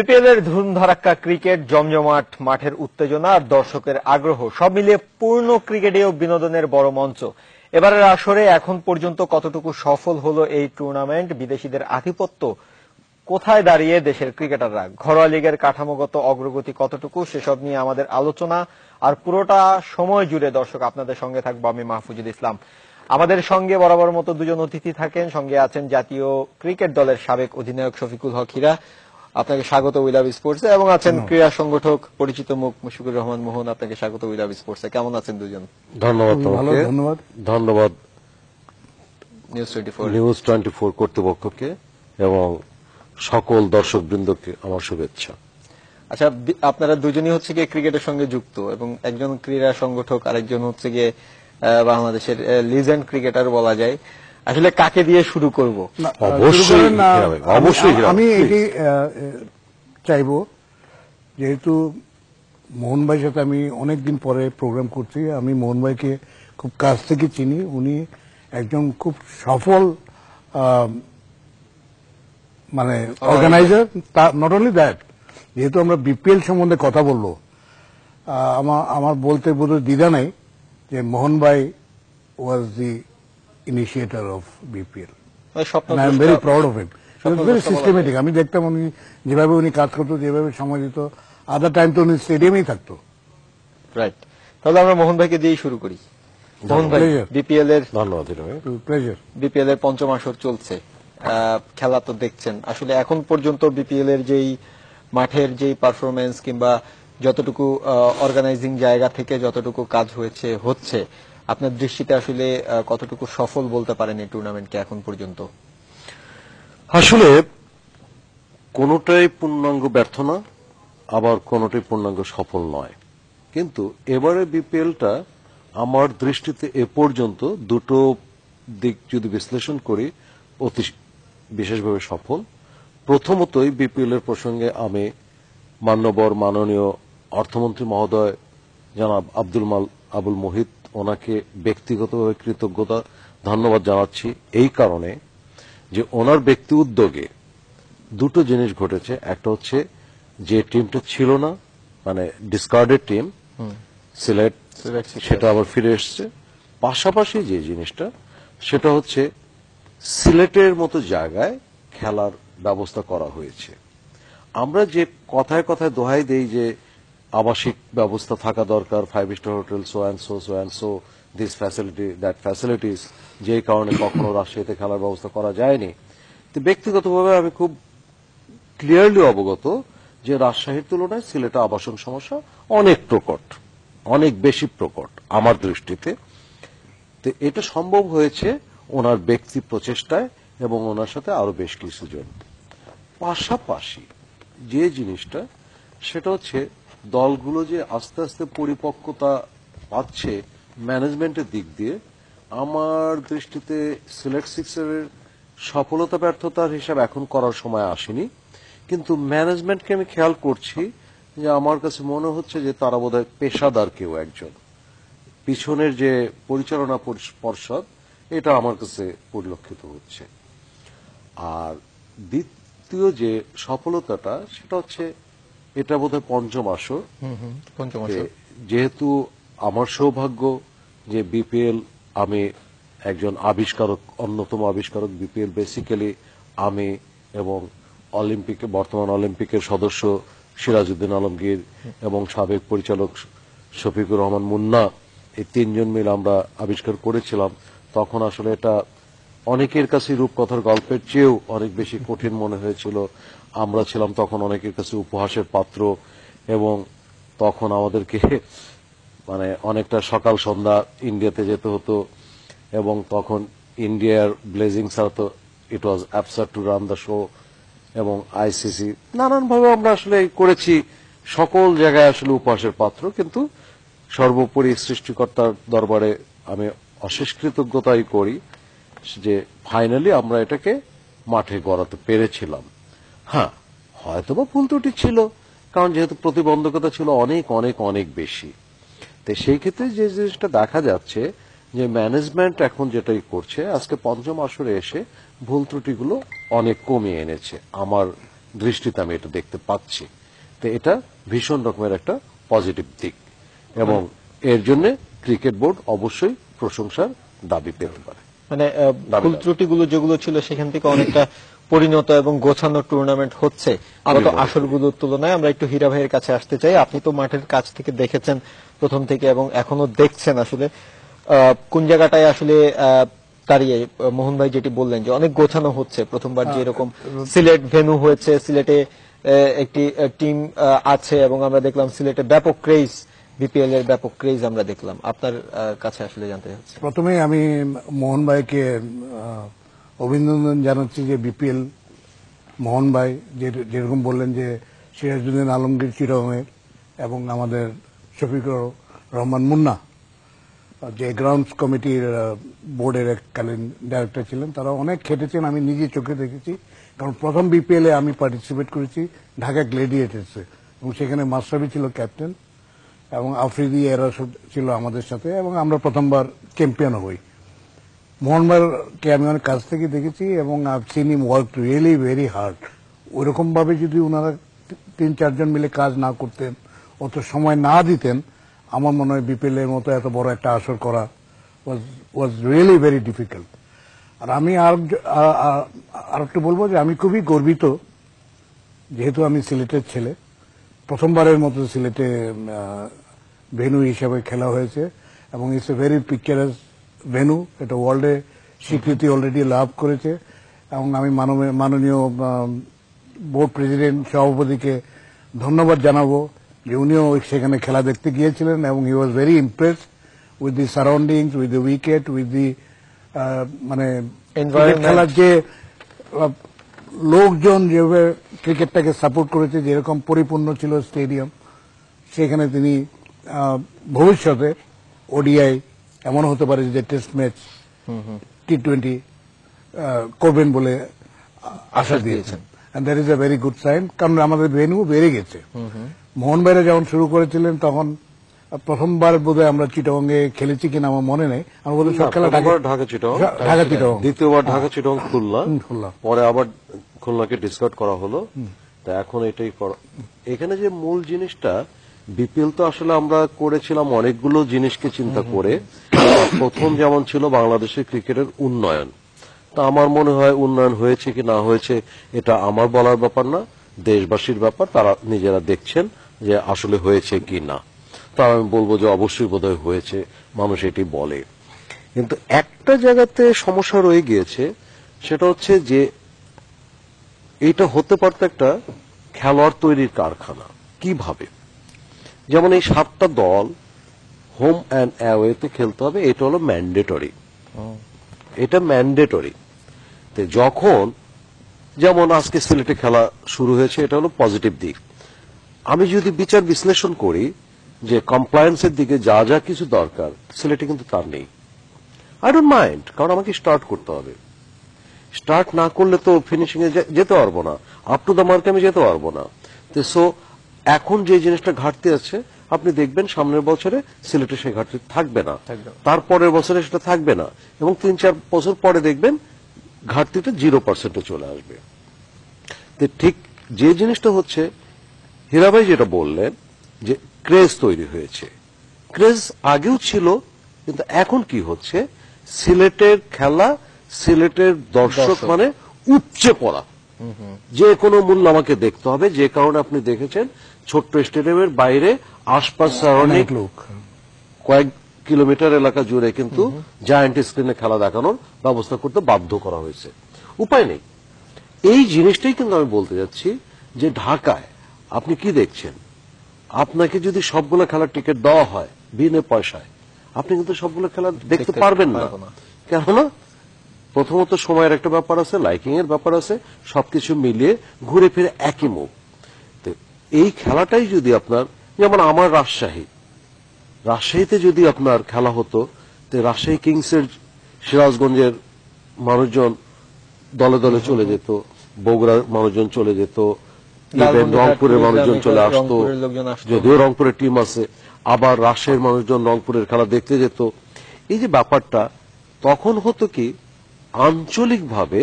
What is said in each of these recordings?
BPL এর ধুমধারাক্কা cricket জমজমাট মাঠের উত্তেজনা আর দর্শকের আগ্রহ সব মিলিয়ে পূর্ণ ক্রিকেটেও বিনোদনের বড় মঞ্চ এবারের আসরে এখন পর্যন্ত কতটুকু সফল হলো এই টুর্নামেন্ট বিদেশিদের আধিপত্য কোথায় দাঁড়িয়ে দেশের ক্রিকেটাররা ঘরোয়া লীগের কাঠামোগত অগ্রগতি কতটুকু সেসব নিয়ে আমাদের আলোচনা আর পুরোটা সময় জুড়ে দর্শক আপনাদের সঙ্গে থাকবো আমি মাহফুজুল ইসলাম আমাদের সঙ্গে বরাবর মতো দুজন অতিথি থাকেন সঙ্গে আছেন জাতীয় ক্রিকেট দলের সাবেক অধিনায়ক শফিকুল হক হীরা আপনাকে স্বাগত উই লাভ স্পোর্টসে এবং আছেন ক্রীড়া সংগঠক পরিচিত মুখ মুশফিকুর রহমান মোহন আপনাকে স্বাগত উই লাভ স্পোর্টসে কেমন আছেন দুজন ধন্যবাদ ধন্যবাদ ধন্যবাদ news twenty news twenty four কর্তৃপক্ষকে এবং সকল দর্শক বৃন্দকে আমার শুভেচ্ছা আচ্ছা আপনারা দুজনই হচ্ছে গিয়ে ক্রিকেটের সঙ্গে যুক্ত এবং একজন ক্রীড়া সংগঠক আরেকজন হচ্ছে গিয়ে বাংলাদেশের লিজেন্ড ক্রিকেটার বলা যায় আসলে কাকে দিয়ে শুরু করব অবশ্যই অবশ্যই আমি এটি চাইব যেহেতু ভাইয়ের সাথে আমি অনেকদিন পরে প্রোগ্রাম করছি আমি ভাইকে খুব কাছ থেকে চিনি উনি একজন খুব সফল মানে অর্গানাইজার নট অনলি দ্যাট যেহেতু আমরা বিপিএল সম্বন্ধে কথা বললো আমার আমার বলতে বোধ দ্বিধা নাই যে ভাই ওয়াজ দি initiator of BPL. মানে And I am very proud of him. He was very systematic. আমি দেখতাম উনি যেভাবে উনি কাজ করতো যেভাবে সময় দিত আদার টাইম তো উনি স্টেডিয়ামেই থাকতো রাইট তাহলে আমরা মোহন ভাইকে দিয়েই শুরু করি মোহন ভাই বিপিএল এর বিপিএল এর চলছে খেলা তো দেখছেন আসলে এখন পর্যন্ত বিপিএল এর যেই মাঠের যেই পারফরমেন্স কিংবা যতটুকু অর্গানাইজিং জায়গা থেকে যতটুকু কাজ হয়েছে হচ্ছে আপনার দৃষ্টিতে আসলে কতটুকু সফল বলতে পারেন এই টুর্নামেন্টকে এখন পর্যন্ত আসলে কোনোটাই পূর্ণাঙ্গ ব্যর্থ না আবার কোনোটাই পূর্ণাঙ্গ সফল নয় কিন্তু এবারে বিপিএলটা আমার দৃষ্টিতে এ পর্যন্ত দুটো দিক যদি বিশ্লেষণ করি অতি বিশেষভাবে সফল প্রথমতই বিপিএল এর প্রসঙ্গে আমি মান্যবর মাননীয় অর্থমন্ত্রী মহোদয় জনাব আব্দুল মাল আবুল মোহিত ওনাকে ব্যক্তিগতভাবে কৃতজ্ঞতা ধন্যবাদ জানাচ্ছি এই কারণে যে ওনার ব্যক্তি উদ্যোগে দুটো জিনিস ঘটেছে একটা হচ্ছে যে টিমটা ছিল না মানে ডিসকার্ডেড টিম সিলেট সেটা আবার ফিরে এসছে পাশাপাশি যে জিনিসটা সেটা হচ্ছে সিলেটের মতো জায়গায় খেলার ব্যবস্থা করা হয়েছে আমরা যে কথায় কথায় দোহাই দেই যে আবাসিক ব্যবস্থা থাকা দরকার five star hotel so and so so and so this facility that facilities যে কারণে কখনো রাজশাহীতে খেলার ব্যবস্থা করা যায়নি তো ব্যক্তিগতভাবে আমি খুব ক্লিয়ারলি অবগত যে রাজশাহীর তুলনায় সিলেটে আবাসন সমস্যা অনেক প্রকট অনেক বেশি প্রকট আমার দৃষ্টিতে তো এটা সম্ভব হয়েছে ওনার ব্যক্তি প্রচেষ্টায় এবং ওনার সাথে আরো বেশ কিছু জন পাশাপাশি যে জিনিসটা সেটা হচ্ছে দলগুলো যে আস্তে আস্তে পরিপক্কতা পাচ্ছে ম্যানেজমেন্টের দিক দিয়ে আমার দৃষ্টিতে সিলেক্ট সিক্সের সফলতা ব্যর্থতার হিসাব এখন করার সময় আসেনি কিন্তু ম্যানেজমেন্টকে আমি খেয়াল করছি যে আমার কাছে মনে হচ্ছে যে তারা হয় পেশাদার কেউ একজন পিছনের যে পরিচালনা পর্ষদ এটা আমার কাছে পরিলক্ষিত হচ্ছে আর দ্বিতীয় যে সফলতাটা সেটা হচ্ছে এটা বোধহয় পঞ্চম আসর পঞ্চম আসর যেহেতু আমার সৌভাগ্য যে বিপিএল আমি একজন আবিষ্কারক অন্যতম আবিষ্কারক বিপিএল বেসিক্যালি আমি এবং অলিম্পিকে বর্তমান অলিম্পিকের সদস্য সিরাজউদ্দিন আলমগীর এবং সাবেক পরিচালক শফিকুর রহমান মুন্না এই তিনজন মিলে আমরা আবিষ্কার করেছিলাম তখন আসলে এটা অনেকের কাছে রূপকথার গল্পের চেয়েও অনেক বেশি কঠিন মনে হয়েছিল আমরা ছিলাম তখন অনেকের কাছে উপহাসের পাত্র এবং তখন আমাদেরকে মানে অনেকটা সকাল সন্ধ্যা ইন্ডিয়াতে যেতে হতো এবং তখন ইন্ডিয়ার ব্লেজিং সারা তো it was a pleasure to run the show এবং আইসিসি নানানভাবে আমরা আসলে করেছি সকল জায়গায় আসলে উপহাসের পাত্র কিন্তু সর্বোপরি সৃষ্টিকর্তার দরবারে আমি অশেষ কৃতজ্ঞতাই করি যে ফাইনালি আমরা এটাকে মাঠে গড়াতে পেরেছিলাম হ্যাঁ হয়তোবা ভুল ত্রুটি ছিল কারণ যেহেতু প্রতিবন্ধকতা ছিল অনেক অনেক অনেক বেশি তো সেই ক্ষেত্রে যে জিনিসটা দেখা যাচ্ছে যে ম্যানেজমেন্ট এখন যেটাই করছে আজকে পঞ্চম আসরে এসে ভুল ত্রুটিগুলো অনেক কমিয়ে এনেছে আমার দৃষ্টিতে আমি এটা দেখতে পাচ্ছি তো এটা ভীষণ রকমের একটা পজিটিভ দিক এবং এর জন্য ক্রিকেট বোর্ড অবশ্যই প্রশংসার দাবি পেতে পারে মানে ভুল ত্রুটিগুলো যেগুলো ছিল সেখান থেকে অনেকটা পরিণত এবং গোছানো টুর্নামেন্ট হচ্ছে আগত আসরগুলোর তুলনায় আমরা একটু হীরা ভাইয়ের কাছে আসতে চাই আপনি তো মাঠের কাছ থেকে দেখেছেন প্রথম থেকে এবং এখনো দেখছেন আসলে কোন জায়গাটায় আসলে দাঁড়িয়ে মোহন ভাই যেটি বললেন যে অনেক গোছানো হচ্ছে প্রথমবার যে এরকম সিলেট ভেনু হয়েছে সিলেটে একটি টিম আছে এবং আমরা দেখলাম সিলেটে ব্যাপক ক্রেজ বিপিএল এর ব্যাপক ক্রেজ আমরা দেখলাম আপনার কাছে আসলে জানতে চাচ্ছি প্রথমে আমি মোহন ভাইকে অভিনন্দন জানাচ্ছি যে বিপিএল মোহন ভাই যেরকম বললেন যে সিরাজুদ্দিন আলমগীর চিরমের এবং আমাদের শফিকুর রহমান মুন্না যে গ্রাউন্ডস কমিটির বোর্ডের এককালীন ডাইরেক্টর ছিলেন তারা অনেক খেটেছেন আমি নিজে চোখে দেখেছি কারণ প্রথম বিপিএল এ আমি পার্টিসিপেট করেছি ঢাকা গ্লেডিয়েটার্সে এবং সেখানে মাসরাবি ছিল ক্যাপ্টেন এবং আফ্রিদি এরা ছিল আমাদের সাথে এবং আমরা প্রথমবার চ্যাম্পিয়ন হই মোহনবারকে আমি অনেক কাছ থেকে দেখেছি এবং I seen him work really very hard ভাবে যদি ওনারা তিন চারজন মিলে কাজ না করতেন অত সময় না দিতেন আমার মনে হয় বিপিএল এর মতো এত বড় একটা আসর করা was was really very difficult আর আমি আর আর একটু বলবো যে আমি খুবই গর্বিত যেহেতু আমি সিলেটের ছেলে প্রথমবারের মতো সিলেটে ভেনু হিসাবে খেলা হয়েছে এবং it's a very picturesque venue এটা ওয়ার্ল্ডে স্বীকৃতি অলরেডি লাভ করেছে এবং আমি মাননীয় বোর্ড প্রেসিডেন্ট সভাপতিকে ধন্যবাদ জানাবো যে উনিও সেখানে খেলা দেখতে গিয়েছিলেন এবং he was very impress with the surrounding with the wicket with the মানে খেলার যে লোকজন যেভাবে ক্রিকেটটাকে সাপোর্ট করেছে যেরকম পরিপূর্ণ ছিল স্টেডিয়াম সেখানে তিনি ভবিষ্যতে ওডিআই এমন হতে পারে যে টেস্ট ম্যাচ টি টোয়েন্টি করবেন বলে আশা দিয়েছেন that is a very good sign কারণ আমাদের ভেনু বেড়ে গেছে মোহন বাইরে যখন শুরু করেছিলেন তখন প্রথমবার বোধহয় আমরা চিটংয়ে খেলেছি কিনা আমার মনে নেই আমার বোধহয় সব খেলা ঢাকা চিটং দ্বিতীয়বার ঢাকা চিটং খুলনা পরে আবার খুলনাকে ডিসকাউট করা হলো তা এখন এটাই এখানে যে মূল জিনিসটা বিপিএল তো আসলে আমরা করেছিলাম অনেকগুলো জিনিসকে চিন্তা করে প্রথম যেমন ছিল বাংলাদেশের ক্রিকেটের উন্নয়ন তা আমার মনে হয় উন্নয়ন হয়েছে কি না হয়েছে এটা আমার বলার ব্যাপার না দেশবাসীর ব্যাপার তারা নিজেরা দেখছেন যে আসলে হয়েছে কি না তা আমি বলবো যে অবশ্যই বোধহয় হয়েছে মানুষ এটি বলে কিন্তু একটা জায়গাতে সমস্যা রয়ে গিয়েছে সেটা হচ্ছে যে এটা হতে পারতো একটা খেলোয়াড় তৈরির কারখানা কিভাবে যেমন এই সাতটা দল হোম অ্যান্ড অ্যাওয়েতে খেলতে হবে এটা হলো ম্যান্ডেটরি এটা ম্যান্ডেটরি তো যখন যেমন আজকে সিলেটে খেলা শুরু হয়েছে এটা হলো পজিটিভ দিক আমি যদি বিচার বিশ্লেষণ করি যে কমপ্লায়েন্সের দিকে যা যা কিছু দরকার সিলেটে কিন্তু তার নেই আই ডোন্ট মাইন্ড কারণ আমাকে স্টার্ট করতে হবে স্টার্ট না করলে তো ফিনিশিং এ যেতে পারবো না আপ টু দ্য মার্কে আমি যেতে পারবো না তো সো এখন যে জিনিসটা ঘাটতি আছে আপনি দেখবেন সামনের বছরে সিলেটে সেই ঘাটতি থাকবে না তারপরের বছরে সেটা থাকবে না এবং তিন চার বছর পরে দেখবেন ঘাটতিটা জিরো পার্সেন্টে চলে আসবে তো ঠিক যে জিনিসটা হচ্ছে হীরাবাই যেটা বললেন যে ক্রেজ তৈরি হয়েছে ক্রেজ আগেও ছিল কিন্তু এখন কি হচ্ছে সিলেটের খেলা সিলেটের দর্শক মানে উপচে পড়া যে কোনো মূল্য আমাকে দেখতে হবে যে কারণে আপনি দেখেছেন ছোট্ট স্টেডিয়ামের বাইরে আশপাশ অনেক লোক কয়েক কিলোমিটার এলাকা জুড়ে কিন্তু জায়ান্ট স্ক্রিনে খেলা দেখানোর ব্যবস্থা করতে বাধ্য করা হয়েছে উপায় নেই এই জিনিসটাই কিন্তু আমি বলতে যাচ্ছি যে ঢাকায় আপনি কি দেখছেন আপনাকে যদি সবগুলো খেলার টিকিট দেওয়া হয় বিনে পয়সায় আপনি কিন্তু সবগুলো খেলা দেখতে পারবেন না কেননা প্রথমত সময়ের একটা ব্যাপার আছে লাইকিং এর ব্যাপার আছে সবকিছু মিলিয়ে ঘুরে ফিরে একই মুখ এই খেলাটাই যদি আপনার যেমন আমার রাজশাহী রাজশাহীতে যদি আপনার খেলা হতো রাজশাহী কিংস এর সিরাজগঞ্জের মানুষজন দলে দলে চলে যেত বগুড়ার মানুষজন চলে যেত রংপুরের মানুষজন চলে আসতো যদিও রংপুরের টিম আছে আবার রাজশাহীর মানুষজন রংপুরের খেলা দেখতে যেত এই যে ব্যাপারটা তখন হতো কি আঞ্চলিকভাবে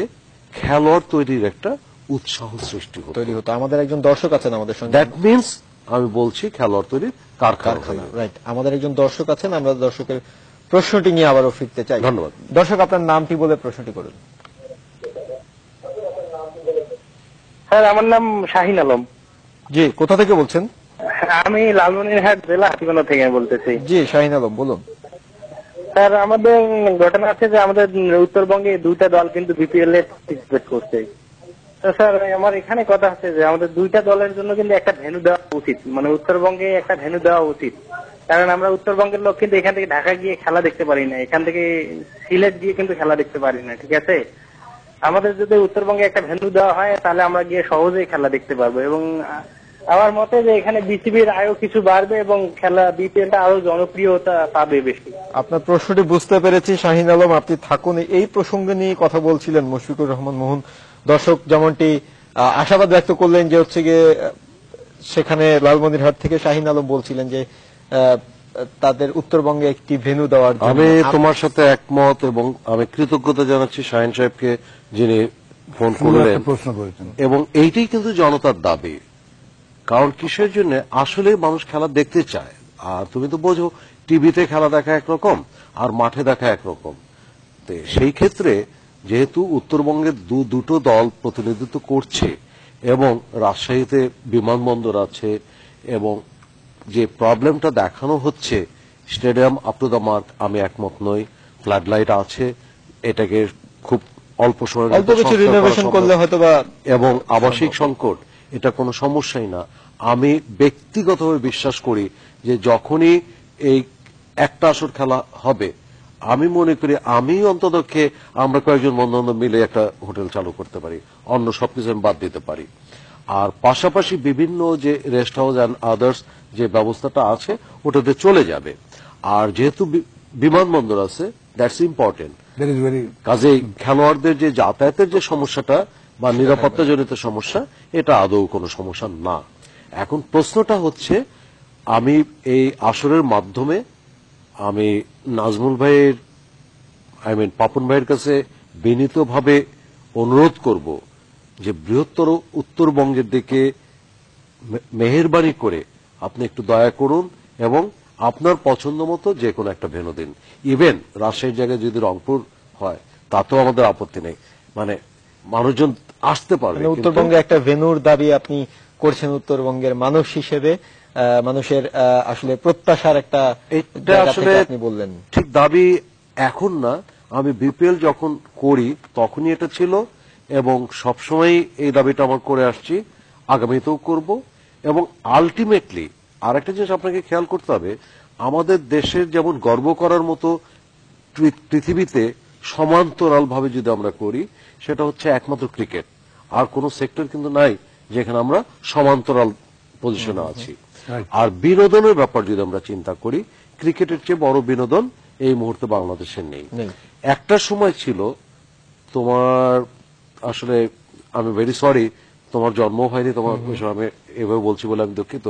খেলোয়াড় তৈরির একটা উৎসাহ সৃষ্টি হতো তৈরি হতো আমাদের একজন দর্শক আছেন আমাদের সঙ্গে দ্যাট মিনস আমি বলছি খেলোয়াড় তৈরি কারখানা রাইট আমাদের একজন দর্শক আছেন আমরা দর্শকের প্রশ্নটি নিয়ে আবারও ফিরতে চাই ধন্যবাদ দর্শক আপনার নামটি বলে প্রশ্নটি করুন স্যার আমার নাম শাহিন আলম জি কোথা থেকে বলছেন আমি লালমনিরহাট জেলা হাতিবানা থেকে বলতেছি জি শাহিন আলম বলুন স্যার আমাদের ঘটনা আছে যে আমাদের উত্তরবঙ্গে দুইটা দল কিন্তু বিপিএল এ পার্টিসিপেট করছে স্যার আমার এখানে কথা আছে যে আমাদের দুইটা দলের জন্য কিন্তু একটা ভেনু দেওয়া উচিত মানে উত্তরবঙ্গে একটা ভেনু দেওয়া উচিত কারণ আমরা উত্তরবঙ্গের লোক কিন্তু এখান থেকে ঢাকা গিয়ে খেলা দেখতে পারি না এখান থেকে সিলেট গিয়ে কিন্তু খেলা দেখতে পারি না ঠিক আছে আমাদের যদি উত্তরবঙ্গে একটা ভেনু দেওয়া হয় তাহলে আমরা গিয়ে সহজেই খেলা দেখতে পারবো এবং আমার মতে যে এখানে বিসিবির আয়ও কিছু বাড়বে এবং খেলা টা আরো জনপ্রিয়তা পাবে বেশি আপনার প্রশ্নটি বুঝতে পেরেছি শাহিন আলম আপনি থাকুন এই প্রসঙ্গে নিয়ে কথা বলছিলেন মুশফিকুর রহমান মোহন দর্শক যেমনটি আশাবাদ ব্যক্ত করলেন যে হচ্ছে গিয়ে সেখানে হাট থেকে শাহিন আলম বলছিলেন যে তাদের উত্তরবঙ্গে একটি ভেনু দেওয়ার আমি তোমার সাথে একমত এবং আমি কৃতজ্ঞতা জানাচ্ছি শাহিন সাহেবকে যিনি ফোন করলেন এবং এইটাই কিন্তু জনতার দাবি কারণ কিসের জন্য আসলে মানুষ খেলা দেখতে চায় আর তুমি তো বোঝো টিভিতে খেলা দেখা একরকম আর মাঠে দেখা একরকম সেই ক্ষেত্রে যেহেতু উত্তরবঙ্গে দু দুটো দল প্রতিনিধিত্ব করছে এবং রাজশাহীতে বিমানবন্দর আছে এবং যে প্রবলেমটা দেখানো হচ্ছে stadium up to the mark আমি একমত নই ফ্লাড লাইট আছে এটাকে খুব অল্প সময়ের করলে হয়তো এবং আবাসিক সংকট এটা কোনো সমস্যাই না আমি ব্যক্তিগতভাবে বিশ্বাস করি যে যখনই এই একটা আসর খেলা হবে আমি মনে করি আমি অন্ততক্ষে আমরা কয়েকজন বন্ধু মিলে একটা হোটেল চালু করতে পারি অন্য সবকিছু আমি বাদ দিতে পারি আর পাশাপাশি বিভিন্ন যে রেস্ট হাউস অ্যান্ড আদার্স যে ব্যবস্থাটা আছে ওটাতে চলে যাবে আর যেহেতু বিমানবন্দর আছে দ্যাটস ইম্পর্টেন্ট কাজে খেলোয়াড়দের যে যাতায়াতের যে সমস্যাটা বা নিরাপত্তাজনিত সমস্যা এটা আদৌ কোনো সমস্যা না এখন প্রশ্নটা হচ্ছে আমি এই আসরের মাধ্যমে আমি নাজমুল ভাইয়ের আই মিন পাপন ভাইয়ের কাছে বিনীতভাবে অনুরোধ করব যে বৃহত্তর উত্তরবঙ্গের দিকে মেহেরবানি করে আপনি একটু দয়া করুন এবং আপনার পছন্দ মতো যে কোনো একটা ভেনু দিন ইভেন রাজশাহীর জায়গায় যদি রংপুর হয় তাতেও আমাদের আপত্তি নেই মানে মানুষজন আসতে পারে মানে উত্তরবঙ্গে একটা ভেনুর দাবি আপনি করছেন উত্তরবঙ্গের মানুষ হিসেবে মানুষের আসলে প্রত্যাশার একটা আসলে আপনি বললেন ঠিক দাবি এখন না আমি বিপিএল যখন করি তখনই এটা ছিল এবং সবসময় এই দাবিটা আমার করে আসছি আগামীতেও করব এবং আলটিমেটলি আরেকটা জিনিস আপনাকে খেয়াল করতে হবে আমাদের দেশের যেমন গর্ব করার মতো পৃথিবীতে সমান্তরালভাবে যদি আমরা করি সেটা হচ্ছে একমাত্র ক্রিকেট আর কোন সেক্টর কিন্তু নাই যেখানে আমরা সমান্তরাল পজিশনে আছি আর বিনোদনের ব্যাপার যদি আমরা চিন্তা করি ক্রিকেটের চেয়ে বড় বিনোদন এই মুহূর্তে বাংলাদেশে নেই একটা সময় ছিল তোমার আসলে আমি ভেরি সরি তোমার জন্ম হয়নি তোমার আমি এভাবে বলছি বলে আমি দুঃখিত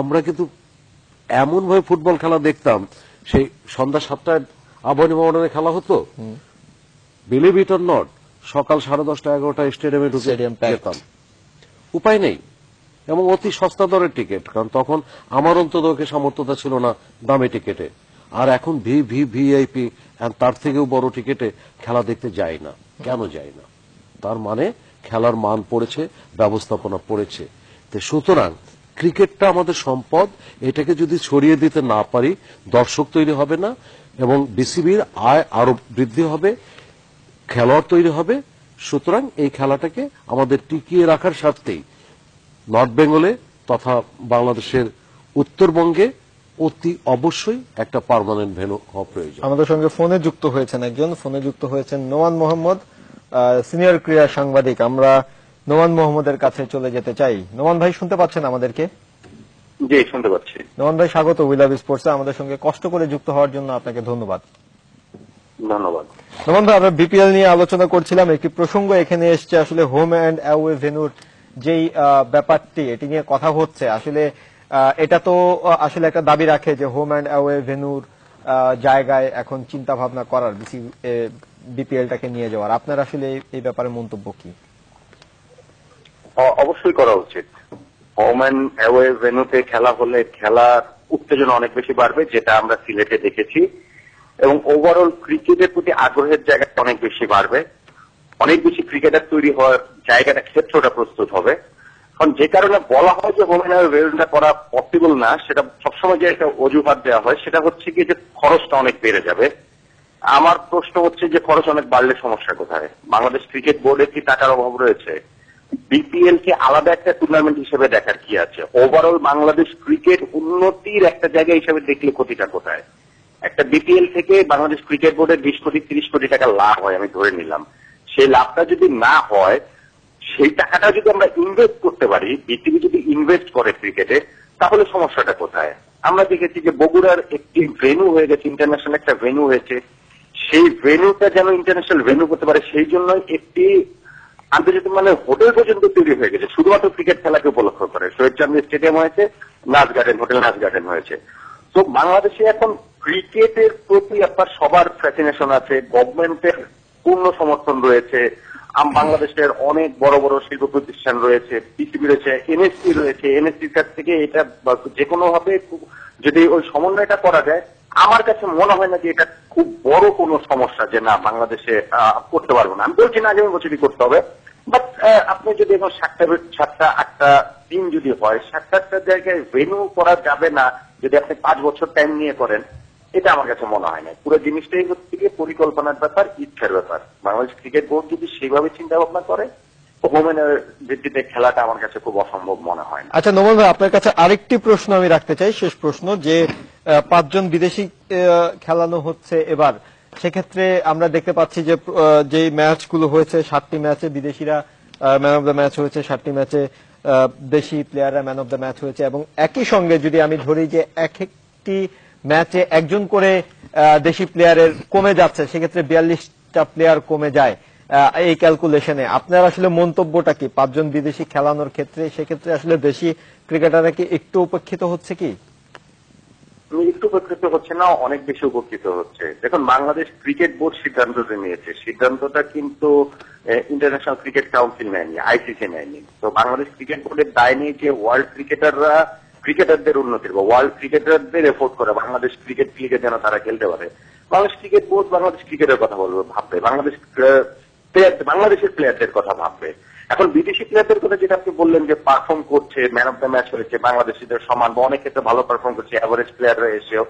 আমরা কিন্তু এমন ভাবে ফুটবল খেলা দেখতাম সেই সন্ধ্যা সাতটায় আবরণী ময়দানে খেলা হতো বিলিভ ইট অর নট সকাল সাড়ে দশটা এগারোটা স্টেডিয়ামে ঢুকে যেতাম উপায় নেই এবং অতি সস্তা দরের টিকিট কারণ তখন আমার অন্তদকে সামর্থ্যতা ছিল না দামি টিকিটে আর এখন ভি ভি ভিআইপি তার থেকেও বড় টিকিটে খেলা দেখতে যায় না কেন যায় না তার মানে খেলার মান পড়েছে ব্যবস্থাপনা পড়েছে তো সুতরাং ক্রিকেটটা আমাদের সম্পদ এটাকে যদি ছড়িয়ে দিতে না পারি দর্শক তৈরি হবে না এবং বিসিবির আয় আরো বৃদ্ধি হবে খেলোয়াড় তৈরি হবে সুতরাং এই খেলাটাকে আমাদের টিকিয়ে রাখার স্বার্থেই নর্থ বেঙ্গলে তথা বাংলাদেশের উত্তরবঙ্গে অতি অবশ্যই একটা পার্মানেন্ট ভেনু হওয়া প্রয়োজন আমাদের সঙ্গে ফোনে যুক্ত হয়েছেন একজন ফোনে যুক্ত হয়েছেন নোমান মোহাম্মদ সিনিয়র ক্রীড়া সাংবাদিক আমরা নোমান মোহাম্মদের কাছে চলে যেতে চাই নোমান ভাই শুনতে পাচ্ছেন আমাদেরকে জি শুনতে পাচ্ছি নমন ভাই স্বাগত উই লাভ স্পোর্টস আমাদের সঙ্গে কষ্ট করে যুক্ত হওয়ার জন্য আপনাকে ধন্যবাদ ধন্যবাদ নমন ভাই আমরা বিপিএল নিয়ে আলোচনা করছিলাম একটি প্রসঙ্গ এখানে এসছে আসলে হোম অ্যান্ড অ্যাওয়ে ভেনুর যেই ব্যাপারটি এটি নিয়ে কথা হচ্ছে আসলে এটা তো আসলে একটা দাবি রাখে যে হোম অ্যান্ড অ্যাওয়ে ভেনুর জায়গায় এখন চিন্তা ভাবনা করার বিপিএলটাকে নিয়ে যাওয়ার আপনার আসলে এই ব্যাপারে মন্তব্য কি অবশ্যই করা উচিত হোমেন অ্যাওয়ে ভেনুতে খেলা হলে খেলার উত্তেজনা অনেক বেশি বাড়বে যেটা আমরা সিলেটে দেখেছি এবং ওভারঅল ক্রিকেটের প্রতি আগ্রহের জায়গাটা অনেক বেশি বাড়বে অনেক বেশি ক্রিকেটার তৈরি হওয়ার জায়গাটা ক্ষেত্রটা প্রস্তুত হবে কারণ যে কারণে বলা হয় যে হোমেন অ্যাওয়ে ভেনুটা করা পসিবল না সেটা সবসময় যে একটা অজুহাত দেওয়া হয় সেটা হচ্ছে কি যে খরচটা অনেক বেড়ে যাবে আমার প্রশ্ন হচ্ছে যে খরচ অনেক বাড়লে সমস্যা কোথায় বাংলাদেশ ক্রিকেট বোর্ডে কি টাকার অভাব রয়েছে বিপিএল কে আলাদা একটা টুর্নামেন্ট হিসেবে দেখার কি আছে ওভারঅল বাংলাদেশ ক্রিকেট উন্নতির একটা জায়গা হিসেবে দেখলে ক্ষতিটা কোথায় একটা বিপিএল থেকে বাংলাদেশ ক্রিকেট বোর্ডের বিশ কোটি তিরিশ কোটি টাকা লাভ হয় আমি ধরে নিলাম সেই লাভটা যদি না হয় সেই টাকাটা যদি আমরা ইনভেস্ট করতে পারি বিটিভি যদি ইনভেস্ট করে ক্রিকেটে তাহলে সমস্যাটা কোথায় আমরা দেখেছি যে বগুড়ার একটি ভেনু হয়ে গেছে ইন্টারন্যাশনাল একটা ভেনু হয়েছে সেই ভেনুটা যেন ইন্টারন্যাশনাল ভেনু করতে পারে সেই জন্য একটি আন্তর্জাতিক মানে হোটেল পর্যন্ত তৈরি হয়ে গেছে শুধুমাত্র ক্রিকেট খেলাকে উপলক্ষ করে শহীদ চান্দি স্টেডিয়াম হয়েছে নাচ গার্ডেন হোটেল নাচ গার্ডেন হয়েছে তো বাংলাদেশে এখন ক্রিকেটের প্রতি আপনার সবার ফ্যাসিনেশন আছে গভর্নমেন্টের পূর্ণ সমর্থন রয়েছে বাংলাদেশের অনেক বড় বড় শিল্প প্রতিষ্ঠান রয়েছে পিসিবি রয়েছে এনএসসি রয়েছে এনএসসির কাছ থেকে এটা যে কোনো ভাবে যদি ওই সমন্বয়টা করা যায় আমার কাছে মনে হয় না যে এটা খুব বড় কোনো সমস্যা যে না বাংলাদেশে করতে পারবো না আমি বলছি না আগামী বছরই করতে হবে বাট আপনি যদি এখন সাতটা সাতটা আটটা দিন যদি হয় সাতটা আটটা জায়গায় ভেনু করা যাবে না যদি আপনি পাঁচ বছর টাইম নিয়ে করেন এটা আমার কাছে মনে হয় না পুরো জিনিসটাই হচ্ছে পরিকল্পনার ব্যাপার ইচ্ছার ব্যাপার বাংলাদেশ ক্রিকেট বোর্ড যদি সেইভাবে চিন্তা ভাবনা করে হোমেনের ভিত্তিতে খেলাটা আমার কাছে খুব অসম্ভব মনে হয় আচ্ছা নোমান ভাই আপনার কাছে আরেকটি প্রশ্ন আমি রাখতে চাই শেষ প্রশ্ন যে পাঁচজন বিদেশি খেলানো হচ্ছে এবার সেক্ষেত্রে আমরা দেখতে পাচ্ছি যে যে ম্যাচগুলো হয়েছে সাতটি ম্যাচে বিদেশিরা ম্যান অব দ্য ম্যাচ হয়েছে সাতটি ম্যাচে দেশি প্লেয়াররা ম্যান অব দ্য ম্যাচ হয়েছে এবং একই সঙ্গে যদি আমি ধরি যে এক একটি ম্যাচে একজন করে দেশি প্লেয়ারের কমে যাচ্ছে সেক্ষেত্রে বিয়াল্লিশটা প্লেয়ার কমে যায় এই ক্যালকুলেশনে আপনার আসলে মন্তব্যটা কি পাঁচজন বিদেশি খেলানোর ক্ষেত্রে সেক্ষেত্রে আসলে দেশি ক্রিকেটাররা কি একটু উপেক্ষিত হচ্ছে কি একটু উপকৃত হচ্ছে না অনেক বেশি উপকৃত হচ্ছে দেখুন বাংলাদেশ ক্রিকেট বোর্ড সিদ্ধান্ত যে নিয়েছে সিদ্ধান্তটা কিন্তু ইন্টারন্যাশনাল ক্রিকেট কাউন্সিল নেয়নি আইসিসি নেয়নি তো বাংলাদেশ ক্রিকেট বোর্ডের দায় নেই যে ওয়ার্ল্ড ক্রিকেটাররা ক্রিকেটারদের উন্নতি বা ওয়ার্ল্ড ক্রিকেটারদের এফোর্ট করে বাংলাদেশ ক্রিকেট লিগে যেন তারা খেলতে পারে বাংলাদেশ ক্রিকেট বোর্ড বাংলাদেশ ক্রিকেটের কথা বলবে ভাববে বাংলাদেশ প্লেয়ারদের বাংলাদেশের প্লেয়ারদের কথা ভাববে এখন বিদেশি প্লেয়ারদের কথা যেটা আপনি বললেন যে পারফর্ম করছে ম্যান অফ দ্য ম্যাচ হয়েছে বাংলাদেশিদের সমান বা অনেক ক্ষেত্রে ভালো পারফর্ম করছে অ্যাভারেজ প্লেয়ার এসেও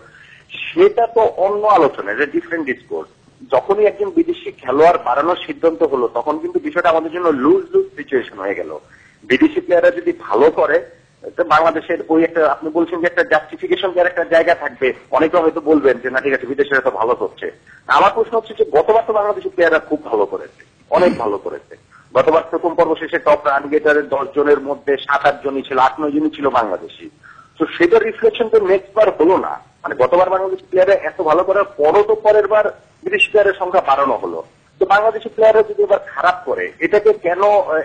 সেটা তো অন্য আলোচনা এটা ডিফারেন্ট ডিসকোর্স যখনই একজন বিদেশি খেলোয়াড় বাড়ানোর সিদ্ধান্ত হলো তখন কিন্তু বিষয়টা আমাদের জন্য লুজ লুজ সিচুয়েশন হয়ে গেল বিদেশি প্লেয়াররা যদি ভালো করে বাংলাদেশের ওই একটা আপনি বলছেন যে একটা জাস্টিফিকেশন যার একটা জায়গা থাকবে অনেকে হয়তো বলবেন যে না ঠিক আছে বিদেশের তো ভালো করছে আমার প্রশ্ন হচ্ছে যে গতবার তো বাংলাদেশের প্লেয়াররা খুব ভালো করেছে অনেক ভালো করেছে গতবার প্রথম পর্ব শেষে টপ রান গেটারের দশ জনের মধ্যে সাত আট জনই ছিল আট নয় জনই ছিল বাংলাদেশি তো সেটা রিফ্লেকশন তো নেক্সট বার হলো না মানে গতবার বাংলাদেশ প্লেয়ারে এত ভালো করার পরও তো পরের বার বিদেশি প্লেয়ারের সংখ্যা বাড়ানো হলো তো বাংলাদেশি প্লেয়াররা যদি এবার খারাপ করে এটাকে কেন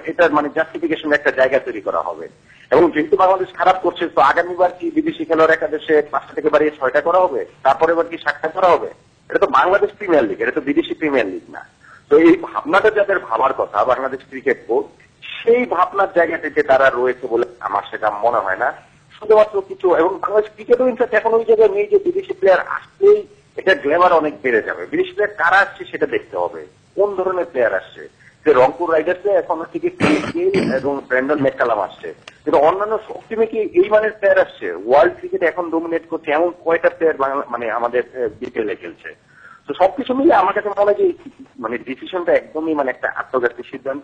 এটার মানে জাস্টিফিকেশন একটা জায়গা তৈরি করা হবে এবং যেহেতু বাংলাদেশ খারাপ করছে তো আগামীবার কি বিদেশি খেলোয়াড় একাদেশে পাঁচটা থেকে বাড়িয়ে ছয়টা করা হবে তারপরে এবার কি সাতটা করা হবে এটা তো বাংলাদেশ প্রিমিয়ার লিগ এটা তো বিদেশি প্রিমিয়ার লিগ না তো এই ভাবনাটা যাদের ভাবার কথা বাংলাদেশ ক্রিকেট বোর্ড সেই ভাবনার জায়গা থেকে তারা রয়েছে বলে আমার সেটা মনে হয় না শুধুমাত্র কিছু এবং বাংলাদেশ ক্রিকেট ইনফ্যাক্ট এখন ওই জায়গায় নেই যে বিদেশি প্লেয়ার আসলেই এটা গ্লেমার অনেক বেড়ে যাবে বিদেশি প্লেয়ার কারা আসছে সেটা দেখতে হবে কোন ধরনের প্লেয়ার আসছে যে রংপুর রাইডার্স এখন থেকে এবং ব্র্যান্ডন ম্যাকালাম আসছে কিন্তু অন্যান্য সব টিমে কি এই মানের প্লেয়ার আসছে ওয়ার্ল্ড ক্রিকেট এখন ডোমিনেট করছে এমন কয়টা প্লেয়ার মানে আমাদের বিপিএল খেলছে তো সবকিছু মিলে আমার কাছে মনে হয় যে মানে ডিসিশনটা একদমই মানে একটা আত্মঘাতী সিদ্ধান্ত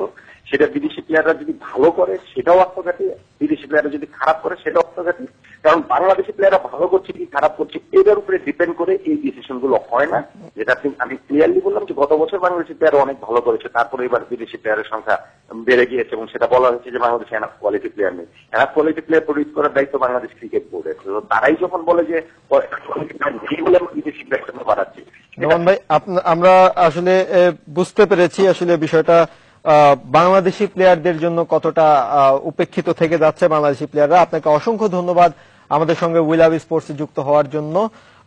সেটা বিদেশি প্লেয়াররা যদি ভালো করে সেটাও আত্মঘাতী বিদেশি প্লেয়াররা যদি খারাপ করে সেটাও আত্মঘাতী কারণ বাংলাদেশি প্লেয়াররা ভালো করছে কি খারাপ করছে এটার উপরে ডিপেন্ড করে এই ডিসিশন গুলো হয় না যেটা আমি ক্লিয়ারলি বললাম যে গত বছর বাংলাদেশি প্লেয়ার অনেক ভালো করেছে তারপরে এবার বিদেশি প্লেয়ারের সংখ্যা বেড়ে গিয়েছে এবং সেটা বলা হয়েছে যে বাংলাদেশে এনাফ কোয়ালিটি প্লেয়ার নেই এনাফ কোয়ালিটি প্লেয়ার প্রডিউস করার দায়িত্ব বাংলাদেশ ক্রিকেট বোর্ডের তারাই যখন বলে যে বিদেশি প্লেয়ার বাড়াচ্ছে রহমান ভাই আমরা আসলে বুঝতে পেরেছি আসলে বিষয়টা বাংলাদেশি প্লেয়ারদের জন্য কতটা উপেক্ষিত থেকে যাচ্ছে বাংলাদেশি প্লেয়াররা আপনাকে অসংখ্য ধন্যবাদ আমাদের সঙ্গে উইলাভ স্পোর্টসে যুক্ত হওয়ার জন্য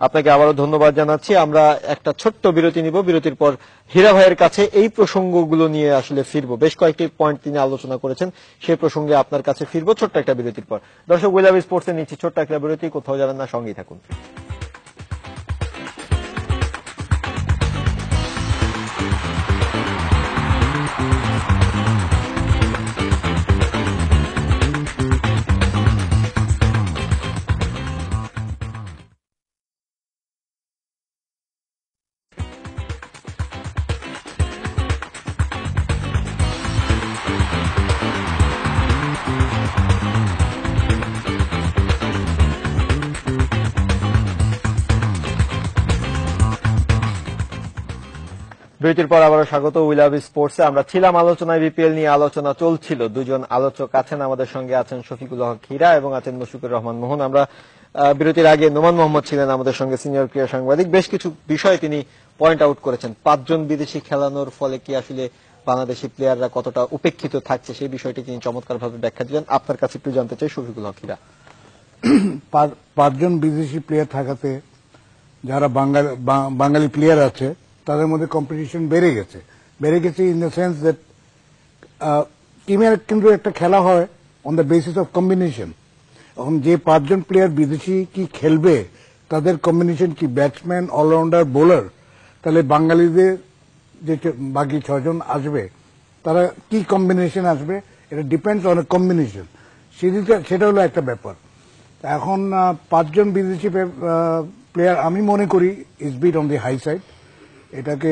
আপনাকে আবারও ধন্যবাদ জানাচ্ছি আমরা একটা ছোট্ট বিরতি নিব বিরতির পর হীরা ভাইয়ের কাছে এই প্রসঙ্গগুলো নিয়ে আসলে ফিরব বেশ কয়েকটি পয়েন্ট তিনি আলোচনা করেছেন সেই প্রসঙ্গে আপনার কাছে ফিরব ছোট্ট একটা বিরতির পর দর্শক উইলাভ স্পোর্টসে নিচ্ছি ছোট্ট একটা বিরতি কোথাও যাবেন না সঙ্গেই থাকুন বিরতির পর আবারও স্বাগত উইলাভ স্পোর্টসে আমরা ছিলাম আলোচনায় বিপিএল নিয়ে আলোচনা চলছিল দুজন আলোচক আছেন আমাদের সঙ্গে আছেন শফিকুল হক হীরা এবং আছেন মুশুকুর রহমান মোহন আমরা বিরতির আগে নোমান মোহাম্মদ ছিলেন আমাদের সঙ্গে সিনিয়র ক্রীড়া সাংবাদিক বেশ কিছু বিষয় তিনি পয়েন্ট আউট করেছেন পাঁচজন বিদেশি খেলানোর ফলে কি আসলে বাংলাদেশি প্লেয়াররা কতটা উপেক্ষিত থাকছে সেই বিষয়টি তিনি চমৎকারভাবে ব্যাখ্যা দিলেন আপনার কাছে একটু জানতে চাই শফিকুল হক হীরা পাঁচজন বিদেশি প্লেয়ার থাকাতে যারা বাঙালি প্লেয়ার আছে তাদের মধ্যে কম্পিটিশন বেড়ে গেছে বেড়ে গেছে ইন দ্য সেন্স দ্যাট টিমের কিন্তু একটা খেলা হয় on the basis of combination এখন যে পাঁচজন প্লেয়ার বিদেশি কি খেলবে তাদের কম্বিনেশন কি ব্যাটসম্যান অলরাউন্ডার বোলার তাহলে বাঙালিদের যে বাকি ছজন আসবে তারা কি কম্বিনেশন আসবে এটা ডিপেন্ডস অন কম্বিনেশন সেটা হলো একটা ব্যাপার এখন পাঁচজন বিদেশি প্লেয়ার আমি মনে করি is bit on the high side এটাকে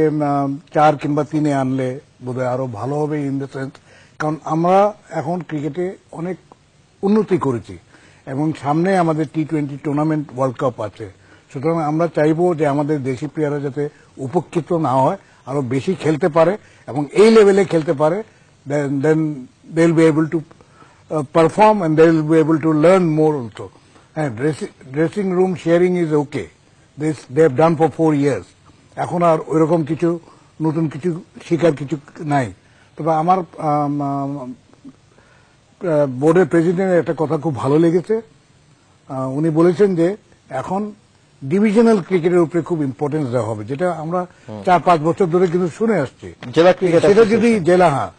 চার কিংবা তিনে আনলে বোধহয় আরো ভালো হবে ইন দ্য সেন্স কারণ আমরা এখন ক্রিকেটে অনেক উন্নতি করেছি এবং সামনে আমাদের T twenty tournament world cup আছে সুতরাং আমরা চাইবো যে আমাদের দেশি প্লেয়াররা যাতে উপকৃত না হয় আরো বেশি খেলতে পারে এবং এই লেভেলে খেলতে পারে then they will be able to perform and they will be able to learn more also হ্যাঁ dressing room sharing is okay this they have done for four years এখন আর ওইরকম কিছু নতুন কিছু শিকার কিছু নাই তবে আমার বোর্ডের প্রেসিডেন্টের একটা কথা খুব ভালো লেগেছে উনি বলেছেন যে এখন ডিভিশনাল ক্রিকেটের উপরে খুব ইম্পর্টেন্স দেওয়া হবে যেটা আমরা চার পাঁচ বছর ধরে কিন্তু শুনে আসছি জেলা ক্রিকেট সেটা যদি জেলা হ্যাঁ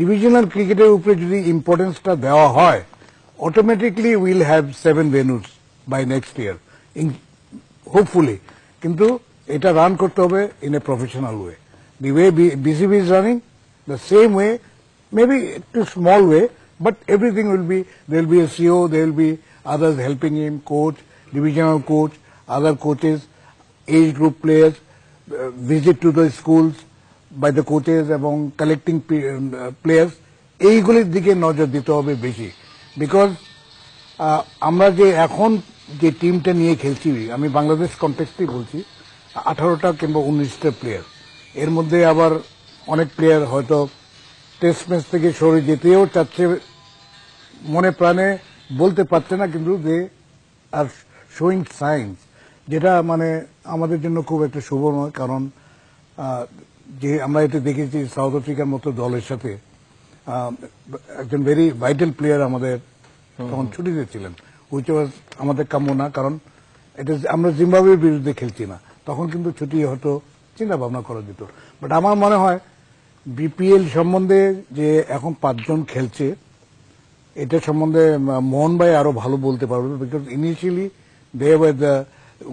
ডিভিশনাল ক্রিকেটের উপরে যদি ইম্পর্টেন্সটা দেওয়া হয় automatically will have seven venues by next year hopefully কিন্তু এটা রান করতে হবে in a professional way the way BCB is running the same way maybe একটু small way but everything will be they will be a CEO they will be others helping um coach divisional coach other coaches age group players visit to the schools by the coaches এবং collecting players এইগুলির দিকে নজর দিতে হবে বেশি because uh, আমরা যে এখন যে টিমটা নিয়ে খেলছি আমি বাংলাদেশ কন্টেক্সটি বলছি আঠারোটা কিংবা উনিশটা প্লেয়ার এর মধ্যে আবার অনেক প্লেয়ার হয়তো টেস্ট ম্যাচ থেকে সরে যেতেও চাচ্ছে মনে প্রাণে বলতে পারছে না কিন্তু দে আর শোয়িং সাইন্স যেটা মানে আমাদের জন্য খুব একটা শুভ নয় কারণ যে আমরা এটা দেখেছি সাউথ আফ্রিকার মতো দলের সাথে একজন ভেরি ভাইটাল প্লেয়ার আমাদের তখন ছুটি দিয়েছিলেন উইচ আমাদের কাম্য না কারণ এটা আমরা জিম্বাবুয়ের বিরুদ্ধে খেলছি না তখন কিন্তু ছুটি হতো চিন্তা ভাবনা করা যেত বাট আমার মনে হয় বিপিএল সম্বন্ধে যে এখন পাঁচজন খেলছে এটা সম্বন্ধে মোহন ভাই আরো ভালো বলতে পারবে বিকজ ইনিশিয়ালি দে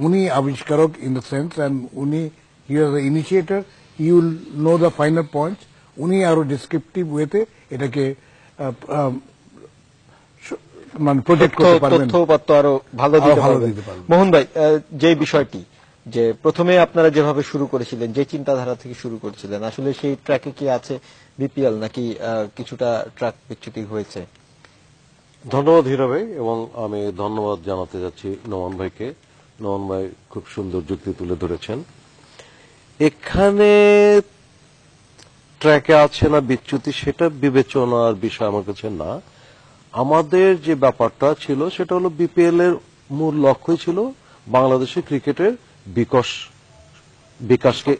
উনি আবিষ্কারক ইন দ্য সেন্স অ্যান্ড উনি he are the initiator you will know the final point উনি আরো ডিসক্রিপটিভ ওয়েতে এটাকে মানে প্রজেক্ট করতে পারবেন তথ্য আরো ভালো দিতে পারবেন মোহন ভাই যে বিষয়টি যে প্রথমে আপনারা যেভাবে শুরু করেছিলেন যে চিন্তাধারা থেকে শুরু করেছিলেন আসলে সেই ট্র্যাকে কি আছে বিপিএল নাকি কিছুটা ট্র্যাক বিচ্ছুতি হয়েছে ধন্যবাদ হীরা ভাই এবং আমি ধন্যবাদ জানাতে যাচ্ছি নমন ভাইকে নমন ভাই খুব সুন্দর যুক্তি তুলে ধরেছেন এখানে ট্র্যাকে আছে না বিচ্যুতি সেটা বিবেচনার বিষয় আমার কাছে না আমাদের যে ব্যাপারটা ছিল সেটা হলো বিপিএল এর মূল লক্ষ্যই ছিল বাংলাদেশের ক্রিকেটের বিকাশ বিকাশকে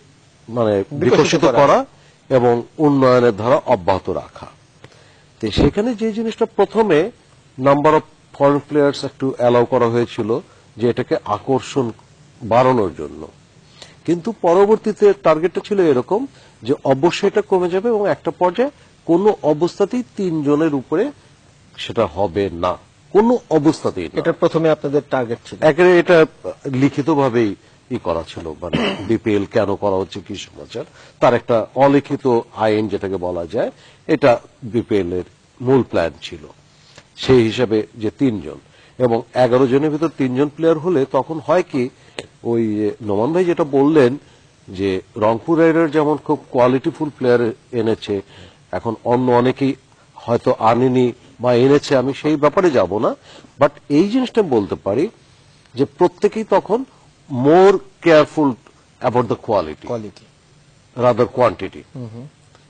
মানে বিকশিত করা এবং উন্নয়নের ধারা অব্যাহত রাখা তো সেখানে যে জিনিসটা প্রথমে নাম্বার অফ ফরেন প্লেয়ার্স একটু অ্যালাউ করা হয়েছিল যে এটাকে আকর্ষণ বাড়ানোর জন্য কিন্তু পরবর্তীতে টার্গেটটা ছিল এরকম যে অবশ্যই এটা কমে যাবে এবং একটা পর্যায়ে কোনো অবস্থাতেই তিনজনের উপরে সেটা হবে না কোনো অবস্থাতেই এটা প্রথমে আপনাদের টার্গেট ছিল একেবারে এটা লিখিতভাবেই ই করা ছিল মানে বিপিএল কেন করা হচ্ছে কি সমাচার তার একটা অলিখিত আইন যেটাকে বলা যায় এটা বিপিএল এর মূল প্ল্যান ছিল সেই হিসাবে যে তিনজন এবং এগারো জনের ভিতর তিনজন প্লেয়ার হলে তখন হয় কি ওই নোমান ভাই যেটা বললেন যে রংপুর রাইডার যেমন খুব কোয়ালিটিফুল প্লেয়ার এনেছে এখন অন্য অনেকেই হয়তো আনেনি বা এনেছে আমি সেই ব্যাপারে যাব না বাট এই জিনিসটা বলতে পারি যে প্রত্যেকেই তখন more careful about the quality. Quality. Rather quantity. Mm-hmm.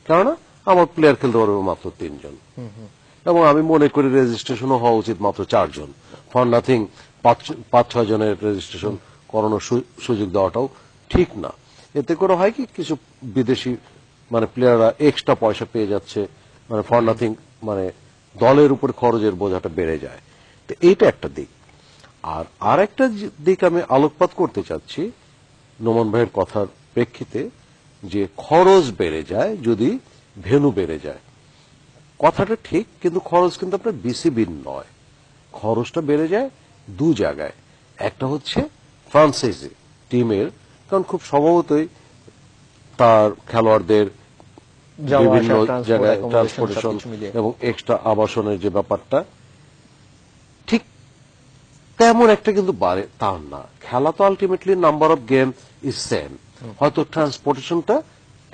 কেননা আমার প্লেয়ার খেলতে পারবে মাত্র তিনজন mm-hmm. এবং আমি মনে করি রেজিস্ট্রেশনও হওয়া উচিত মাত্র চারজন ফর নাথিং পাঁচ ছয় জনের রেজিস্ট্রেশন mm-hmm. করানোর সুযোগ দেওয়াটাও ঠিক না এতে করে হয় কি কিছু বিদেশি মানে প্লেয়াররা এক্সট্রা পয়সা পেয়ে যাচ্ছে মানে ফর নাথিং মানে দলের উপর খরচের বোঝাটা বেড়ে যায় তো এইটা একটা দিক আর আরেকটা দিক আমি আলোকপাত করতে চাচ্ছি নোমন ভাইয়ের কথার প্রেক্ষিতে যে খরচ বেড়ে যায় যদি ভেনু বেড়ে যায় কথাটা ঠিক কিন্তু খরচ কিন্তু আপনার বিসিবির নয় খরচটা বেড়ে যায় দু জায়গায় একটা হচ্ছে ফ্রান্সাইজি টিমের কারণ খুব সম্ভবতই তার খেলোয়াড়দের বিভিন্ন জায়গায় ট্রান্সপোর্টেশন এবং এক্সট্রা আবাসনের যে ব্যাপারটা তেমন একটা কিন্তু বাড়ে তার না খেলা তো ultimately number of game is same হয়তো ট্রান্সপোর্টেশনটা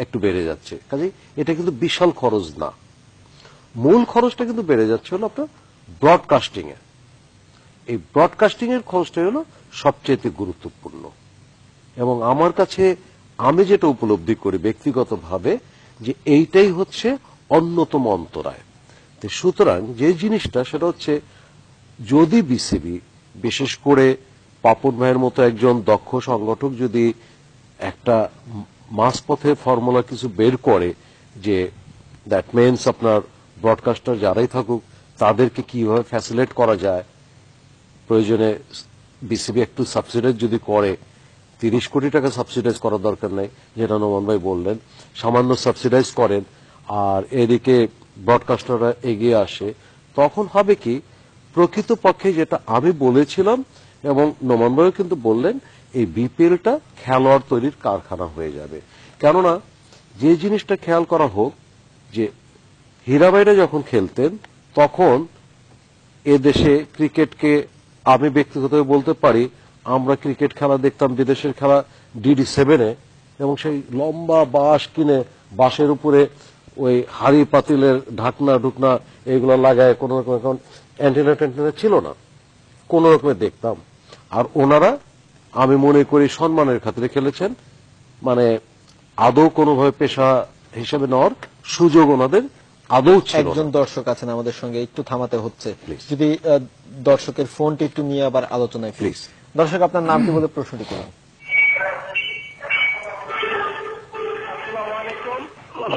একটু বেড়ে যাচ্ছে কাজে এটা কিন্তু বিশাল খরচ না মূল খরচটা কিন্তু বেড়ে যাচ্ছে হলো আপনার ব্রডকাস্টিং এর এই ব্রডকাস্টিং এর খরচটা হলো সবচেয়ে গুরুত্বপূর্ণ এবং আমার কাছে আমি যেটা উপলব্ধি করি ব্যক্তিগতভাবে যে এইটাই হচ্ছে অন্যতম অন্তরায় সুতরাং যে জিনিসটা সেটা হচ্ছে যদি বিসিবি বিশেষ করে পাপুর ভাইয়ের মতো একজন দক্ষ সংগঠক যদি একটা মাঝপথে ফর্মুলা কিছু বের করে যে দ্যাট মেন্স আপনার ব্রডকাস্টার যারাই থাকুক তাদেরকে কিভাবে ফ্যাসিলেট করা যায় প্রয়োজনে বিসিবি একটু সাবসিডাইজ যদি করে তিরিশ কোটি টাকা সাবসিডাইজ করার দরকার নেই যেটা নোমান ভাই বললেন সামান্য সাবসিডাইজ করেন আর এদিকে ব্রডকাস্টাররা এগিয়ে আসে তখন হবে কি প্রকৃতপক্ষে যেটা আমি বলেছিলাম এবং নোমানবাবু কিন্তু বললেন এই বিপিএলটা খেলোয়াড় তৈরির কারখানা হয়ে যাবে কেননা যে জিনিসটা খেয়াল করা হোক যে হীরাবাইরা যখন খেলতেন তখন এদেশে ক্রিকেটকে আমি ব্যক্তিগতভাবে বলতে পারি আমরা ক্রিকেট খেলা দেখতাম বিদেশের খেলা ডিডি সেভেনে এবং সেই লম্বা বাঁশ কিনে বাঁশের উপরে ওই হাড়ি পাতিলের ঢাকনা ঢুকনা এগুলো লাগায় কোনো রকম এখন অ্যান্টেনা ট্যান্টেনা ছিল না কোন রকমের দেখতাম আর ওনারা আমি মনে করি সম্মানের খাতিরে খেলেছেন মানে আদৌ কোনোভাবে পেশা হিসেবে নেওয়ার সুযোগ ওনাদের আদৌ ছিল একজন দর্শক আছেন আমাদের সঙ্গে একটু থামাতে হচ্ছে যদি দর্শকের ফোনটি একটু নিয়ে আবার আলোচনায় প্লিজ দর্শক আপনার নামটি বলে প্রশ্নটি করুন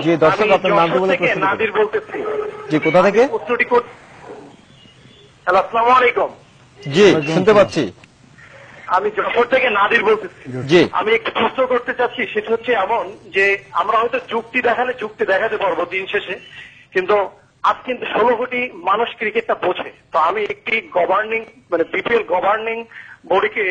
জি দর্শক আপনার নামটি কি বলে প্রশ্ন জি কোথা থেকে আসসালামু আলাইকুম জি শুনতে পাচ্ছি আমি থেকে নাদির বলতেছি আমি একটু প্রশ্ন করতে চাচ্ছি সেটা হচ্ছে এমন যে আমরা হয়তো দেখালে দেখাতে পারবো দিন শেষে কিন্তু আজ কিন্তু ষোলো কোটি মানুষ ক্রিকেটটা বোঝে তো আমি একটি গভর্নিং মানে বিপিএল গভর্নিং বডিকে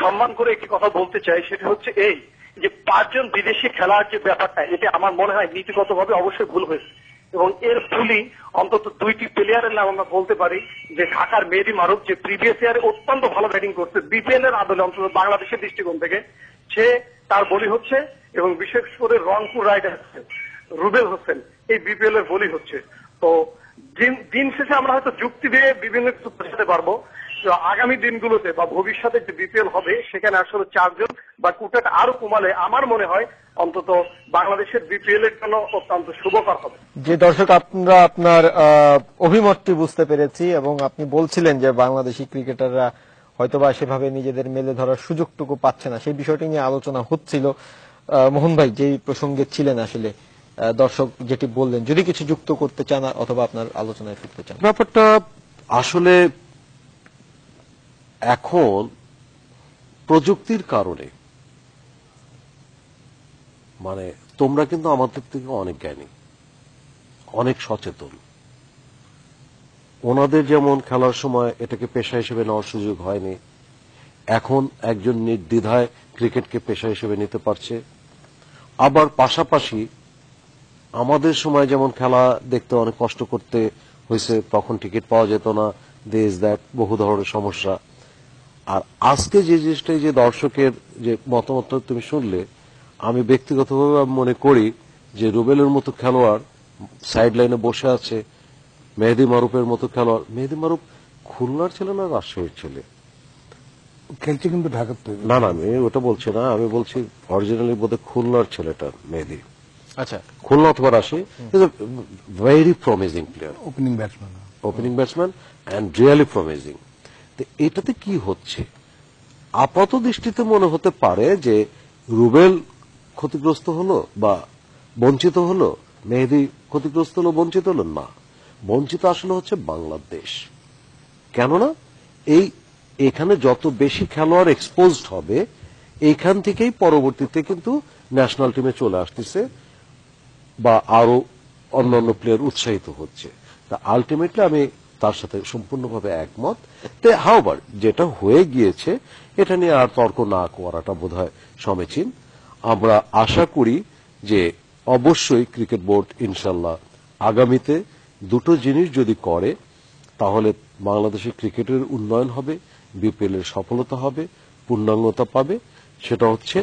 সম্মান করে একটি কথা বলতে চাই সেটা হচ্ছে এই যে পাঁচজন বিদেশি খেলার যে ব্যাপারটা এটা আমার মনে হয় নীতিগতভাবে অবশ্যই ভুল হয়েছে এবং এর ফুলি অন্তত দুইটি প্লেয়ারের নাম আমরা বলতে পারি যে ঢাকার মেহেদি মারুফ যে প্রিভিয়াস ইয়ারে অত্যন্ত ভালো ব্যাটিং করছে বিপিএল এর আদলে অন্তত বাংলাদেশের দৃষ্টিকোণ থেকে সে তার বলি হচ্ছে এবং বিশেষ করে রংপুর রাইডার্স রুবেল হোসেন এই বিপিএল এর বলি হচ্ছে তো দিন শেষে আমরা হয়তো যুক্তি দিয়ে বিভিন্ন কিছু বোঝাতে পারবো আগামী দিনগুলোতে বা ভবিষ্যতে যে বিপিএল হবে সেখানে আসলে চারজন বা কোটাটা আরো কমালে আমার মনে হয় অন্তত বাংলাদেশের বিপিএল এর জন্য অত্যন্ত শুভকর হবে যে দর্শক আপনারা আপনার অভিমতটি বুঝতে পেরেছি এবং আপনি বলছিলেন যে বাংলাদেশি ক্রিকেটাররা হয়তোবা সেভাবে নিজেদের মেলে ধরার সুযোগটুকু পাচ্ছে না সেই বিষয়টি নিয়ে আলোচনা হচ্ছিল মোহন ভাই যেই প্রসঙ্গে ছিলেন আসলে দর্শক যেটি বললেন যদি কিছু যুক্ত করতে চান অথবা আপনার আলোচনায় ফিরতে চান ব্যাপারটা আসলে এখন প্রযুক্তির কারণে মানে তোমরা কিন্তু আমাদের থেকে অনেক জ্ঞানী অনেক সচেতন ওনাদের যেমন খেলার সময় এটাকে পেশা হিসেবে নেওয়ার সুযোগ হয়নি এখন একজন নির্দ্বিধায় ক্রিকেটকে পেশা হিসেবে নিতে পারছে আবার পাশাপাশি আমাদের সময় যেমন খেলা দেখতে অনেক কষ্ট করতে হয়েছে তখন টিকিট পাওয়া যেত না দেশ দেখ বহু ধরনের সমস্যা আর আজকে যে জিনিসটা যে দর্শকের যে মতামত তুমি শুনলে আমি ব্যক্তিগতভাবে মনে করি যে রুবেলের মতো খেলোয়াড় সাইড লাইনে বসে আছে মেহেদি মারুফের মতো খেলোয়াড় মেহেদি মারুফ খুলনার ছেলে না রাজশাহীর ছেলে খেলছে কিন্তু ঢাকার না না আমি ওটা বলছি না আমি বলছি অরিজিনালি বোধ খুলনার ছেলেটা মেহেদি আচ্ছা খুলনা অথবা Rajshahi is very promising player opening batsman opening batsman and really promising এটাতে কি হচ্ছে আপাত দৃষ্টিতে মনে হতে পারে যে রুবেল ক্ষতিগ্রস্ত হলো বা বঞ্চিত হলো মেহেদি ক্ষতিগ্রস্ত হলো বঞ্চিত হলো না বঞ্চিত আসলে হচ্ছে বাংলাদেশ কেননা এই এখানে যত বেশি খেলোয়াড় এক্সপোজড হবে এইখান থেকেই পরবর্তীতে কিন্তু ন্যাশনাল টিমে চলে আসতেছে বা আরো অন্যান্য প্লেয়ার উৎসাহিত হচ্ছে তা আলটিমেটলি আমি তার সাথে সম্পূর্ণভাবে একমত তে হাওবার যেটা হয়ে গিয়েছে এটা নিয়ে আর তর্ক না করাটা বোধ হয় সমীচীন আমরা আশা করি যে অবশ্যই ক্রিকেট বোর্ড ইনশাল্লাহ আগামীতে দুটো জিনিস যদি করে তাহলে বাংলাদেশের ক্রিকেটের উন্নয়ন হবে বিপিএল এর সফলতা হবে পূর্ণাঙ্গতা পাবে সেটা হচ্ছে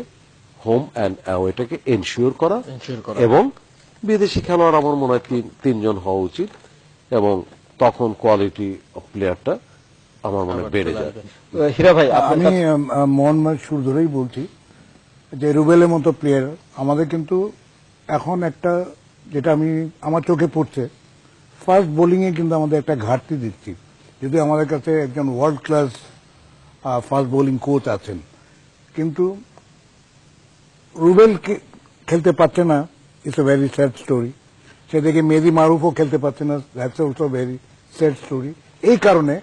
হোম অ্যান্ড অ্যাওয়েটাকে এনশিওর করা এবং বিদেশি খেলোয়াড় আমার মনে হয় তিনজন হওয়া উচিত এবং তখন কোয়ালিটি অফ প্লেয়ারটা আমার মনে বেড়ে যায় হীরা ভাই আমি মোহাম্মদ সুর ধরেই বলছি যে রুবেলের মতো প্লেয়ার আমাদের কিন্তু এখন একটা যেটা আমি আমার চোখে পড়ছে ফার্স্ট বোলিংয়ে কিন্তু আমাদের একটা ঘাটতি দিচ্ছি যদি আমাদের কাছে একজন world class fast bowling coach আছেন কিন্তু রুবেল খেলতে পারছে না it's a very sad story সেদিকে মেরি মারুফও খেলতে পারছে না that's also very sad story এই কারণে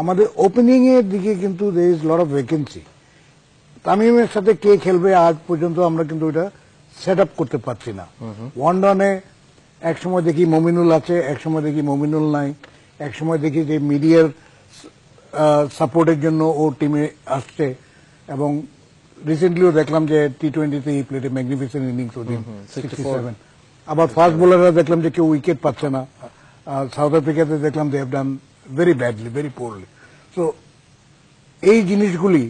আমাদের ওপেনিং এর দিকে কিন্তু দের ইজ লট অফ ভ্যাকেন্সি তামিমের সাথে কে খেলবে আজ পর্যন্ত আমরা কিন্তু ওইটা সেট আপ করতে পারছি না ওয়ানডনে একসময় দেখি মমিনুল আছে একসময় দেখি মমিনুল নাই একসময় দেখি যে মিডিয়ার সাপোর্টের জন্য ও টিমে আসছে এবং রিসেন্টলিও দেখলাম যে টি টোয়েন্টিতে এই প্লেটে ম্যাগনিফিসেন্ট ইনিংস ওদিন আবার ফাস্ট বোলাররা দেখলাম যে কেউ উইকেট পাচ্ছে না আর সাউথ আফ্রিকাতে দেখলাম they have done very badly very poorly তো এই জিনিসগুলি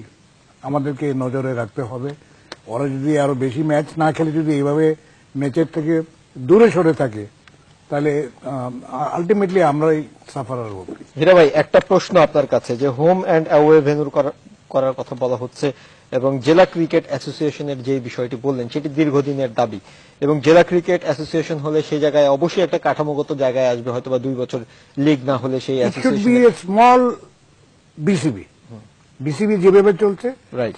আমাদেরকে নজরে রাখতে হবে ওরা যদি আরো বেশি ম্যাচ না খেলে যদি এইভাবে ম্যাচের থেকে দূরে সরে থাকে তাহলে আলটিমেটলি আমরাই সাফার হব হীরা ভাই একটা প্রশ্ন আপনার কাছে যে হোম অ্যান্ড অ্যাওয়ে ভেনুর করার কথা বলা হচ্ছে এবং জেলা ক্রিকেট অ্যাসোসিয়েশনের যে বিষয়টি বললেন সেটি দীর্ঘদিনের দাবি এবং জেলা ক্রিকেট অ্যাসোসিয়েশন হলে সেই জায়গায় অবশ্যই একটা কাঠামোগত জায়গায় আসবে হয়তো বা দুই বছর লিগ না হলে সেই স্মল বিসিবি বিসিবি যেভাবে চলছে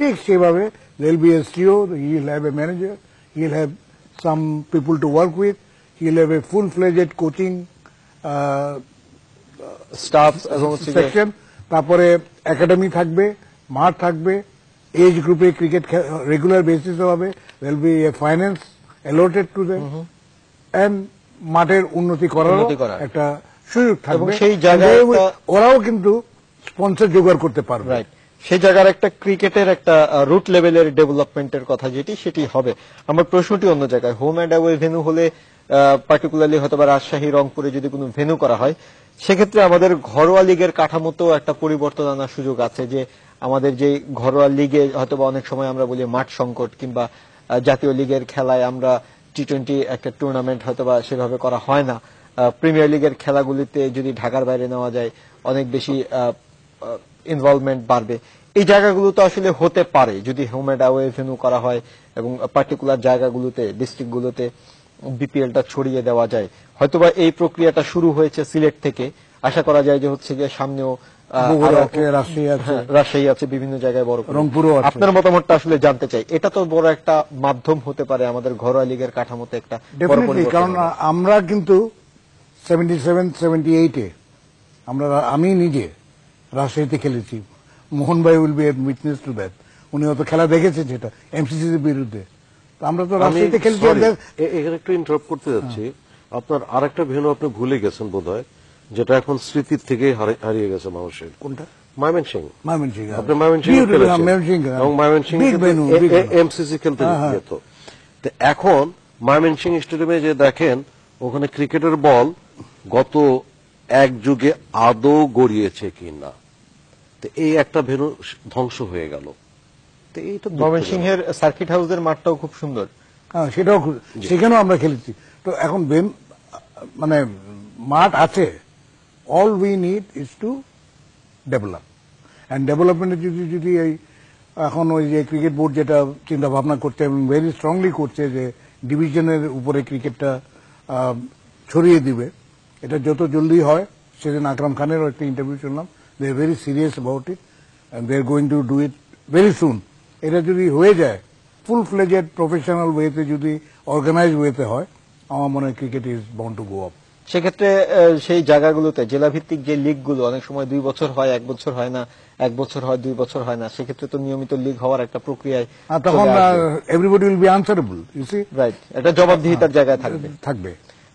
ঠিক সেভাবে there'll be a CEO, he'll have a manager, he'll have some people to work with, he'll have a full-fledged coaching uh, তারপরে একাডেমি থাকবে মাঠ থাকবে এজ গ্রুপে ক্রিকেট রেগুলার regular হবে there be a finance allotted to them and মাঠের উন্নতি করার একটা সুযোগ থাকবে সেই জায়গায় ওরাও কিন্তু স্পন্সর জোগাড় করতে পারবে রাইট সেই জায়গার একটা ক্রিকেটের একটা রুট লেভেলের ডেভেলপমেন্টের কথা যেটি সেটি হবে আমার প্রশ্নটি অন্য জায়গায় হোম অ্যান্ড অ্যাওয়ে ভেনু হলে পার্টিকুলারলি হয়তো বা রাজশাহী রংপুরে যদি কোনো ভেনু করা হয় সেক্ষেত্রে আমাদের ঘরোয়া লীগের কাঠামোতেও একটা পরিবর্তন আনার সুযোগ আছে যে আমাদের যে ঘরোয়া লিগে হয়তো অনেক সময় আমরা বলি মাঠ সংকট কিংবা জাতীয় লিগের খেলায় আমরা টি টোয়েন্টি একটা টুর্নামেন্ট হয়তো বা সেভাবে করা হয় না প্রিমিয়ার লিগের খেলাগুলিতে যদি ঢাকার বাইরে নেওয়া যায় অনেক বেশি ইনভলভমেন্ট বাড়বে এই জায়গাগুলো তো আসলে হতে পারে যদি হোম অ্যান্ড অ্যাওয়ে ভেনু করা হয় এবং পার্টিকুলার জায়গাগুলোতে ডিস্ট্রিক্টগুলোতে বিপিএলটা ছড়িয়ে দেওয়া যায় হয়তোবা এই প্রক্রিয়াটা শুরু হয়েছে সিলেট থেকে আশা করা যায় যে হচ্ছে গিয়ে সামনেও রাজশাহী হ্যাঁ, আছে আপনার জানতে চাই এটা তো বড় একটা মাধ্যম হতে পারে আমাদের ঘরোয়া আমরা আমি নিজে রাজশাহীতে খেলেছি মোহন ভাই উইল বি টু দ্যাট উনি হয়তো খেলা দেখেছেন যেটা এমসিসির বিরুদ্ধে আমরা তো রাজশাহীতে খেলেছি একটু করতে যাচ্ছি হ্যাঁ। আপনার আরেকটা ভেনু আপনি ভুলে গেছেন বোধহয় যেটা এখন স্মৃতির থেকে হারিয়ে গেছে মানুষের কোনটা ময়মনসিং ময়মনসিং আপনি হ্যাঁ, হ্যাঁ, হ্যাঁ। এখন ময়মনসিং স্টেডিয়ামে যে দেখেন ওখানে ক্রিকেটের বল গত এক যুগে আদৌ গড়িয়েছে কিনা তো এই একটা ভেনু ধ্বংস হয়ে গেল তো এইটা ময়মনসিংহের সার্কিট হাউসের মাঠটাও খুব সুন্দর হ্যাঁ সেটাও সেখানেও আমরা খেলেছি তো এখন মানে মাঠ আছে all we need is to develop and development যদি যদি এই এখন ওই যে ক্রিকেট বোর্ড যেটা চিন্তা ভাবনা করছে এবং ভেরি স্ট্রংলি করছে যে ডিভিশনের উপরে ক্রিকেটটা ছড়িয়ে দিবে এটা যত জলদি হয় সেদিন আকরাম খানেরও একটা ইন্টারভিউ শুনলাম they very serious about it and they are going to do it very soon এটা যদি হয়ে যায় ফুল ফ্লেজেড প্রফেশনাল ওয়েতে যদি অর্গানাইজ ওয়েতে হয় আমার মনে হয় cricket is bound to go up সেক্ষেত্রে সেই জায়গাগুলোতে ভিত্তিক যে লিগগুলো অনেক সময় দুই বছর হয় এক বছর হয় না এক বছর হয় দুই বছর হয় না সেক্ষেত্রে তো নিয়মিত লিগ হওয়ার একটা প্রক্রিয়ায় তখন everybody will be answerable you see right এটা জবাবদিহিতার জায়গায় থাকবে থাকবে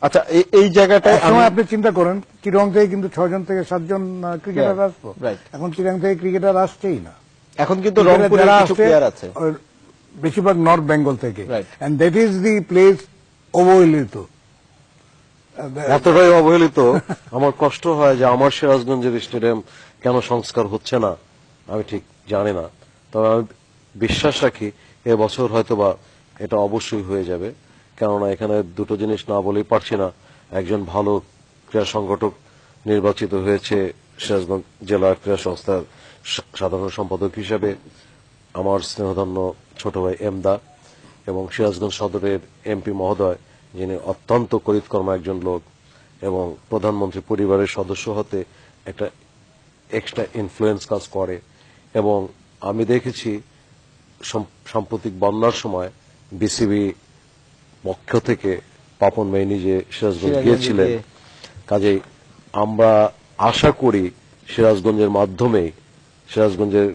আচ্ছা এই জায়গাটায় সময় আপনি চিন্তা করেন চিরং থেকে কিন্তু ছজন থেকে সাতজন ক্রিকেটার আসবো এখন চিরং থেকে ক্রিকেটার আসছেই না এখন কিন্তু রংপুরে কিছু প্লেয়ার আছে বেশিরভাগ নর্থ বেঙ্গল থেকে and that is the place অবহেলিত এতটাই অবহেলিত আমার কষ্ট হয় যে আমার সিরাজগঞ্জের স্টেডিয়াম কেন সংস্কার হচ্ছে না আমি ঠিক জানি না তবে আমি বিশ্বাস রাখি এবছর হয়তো বা এটা অবশ্যই হয়ে যাবে কেননা এখানে দুটো জিনিস না বলেই পারছি না একজন ভালো ক্রীড়া সংগঠক নির্বাচিত হয়েছে সিরাজগঞ্জ জেলা ক্রীড়া সংস্থার সাধারণ সম্পাদক হিসেবে আমার স্নেহধন্য ছোট ভাই এমদা এবং সিরাজগঞ্জ সদরের এমপি মহোদয় যিনি অত্যন্ত করিতকর্ম একজন লোক এবং প্রধানমন্ত্রী পরিবারের সদস্য হতে একটা এক্সট্রা ইনফ্লুয়েন্স কাজ করে এবং আমি দেখেছি সাম্প্রতিক বন্যার সময় বিসিবি পক্ষ থেকে পাপন মেয়ে নিজে সিরাজগঞ্জ গিয়েছিলেন কাজেই আমরা আশা করি সিরাজগঞ্জের মাধ্যমেই সিরাজগঞ্জের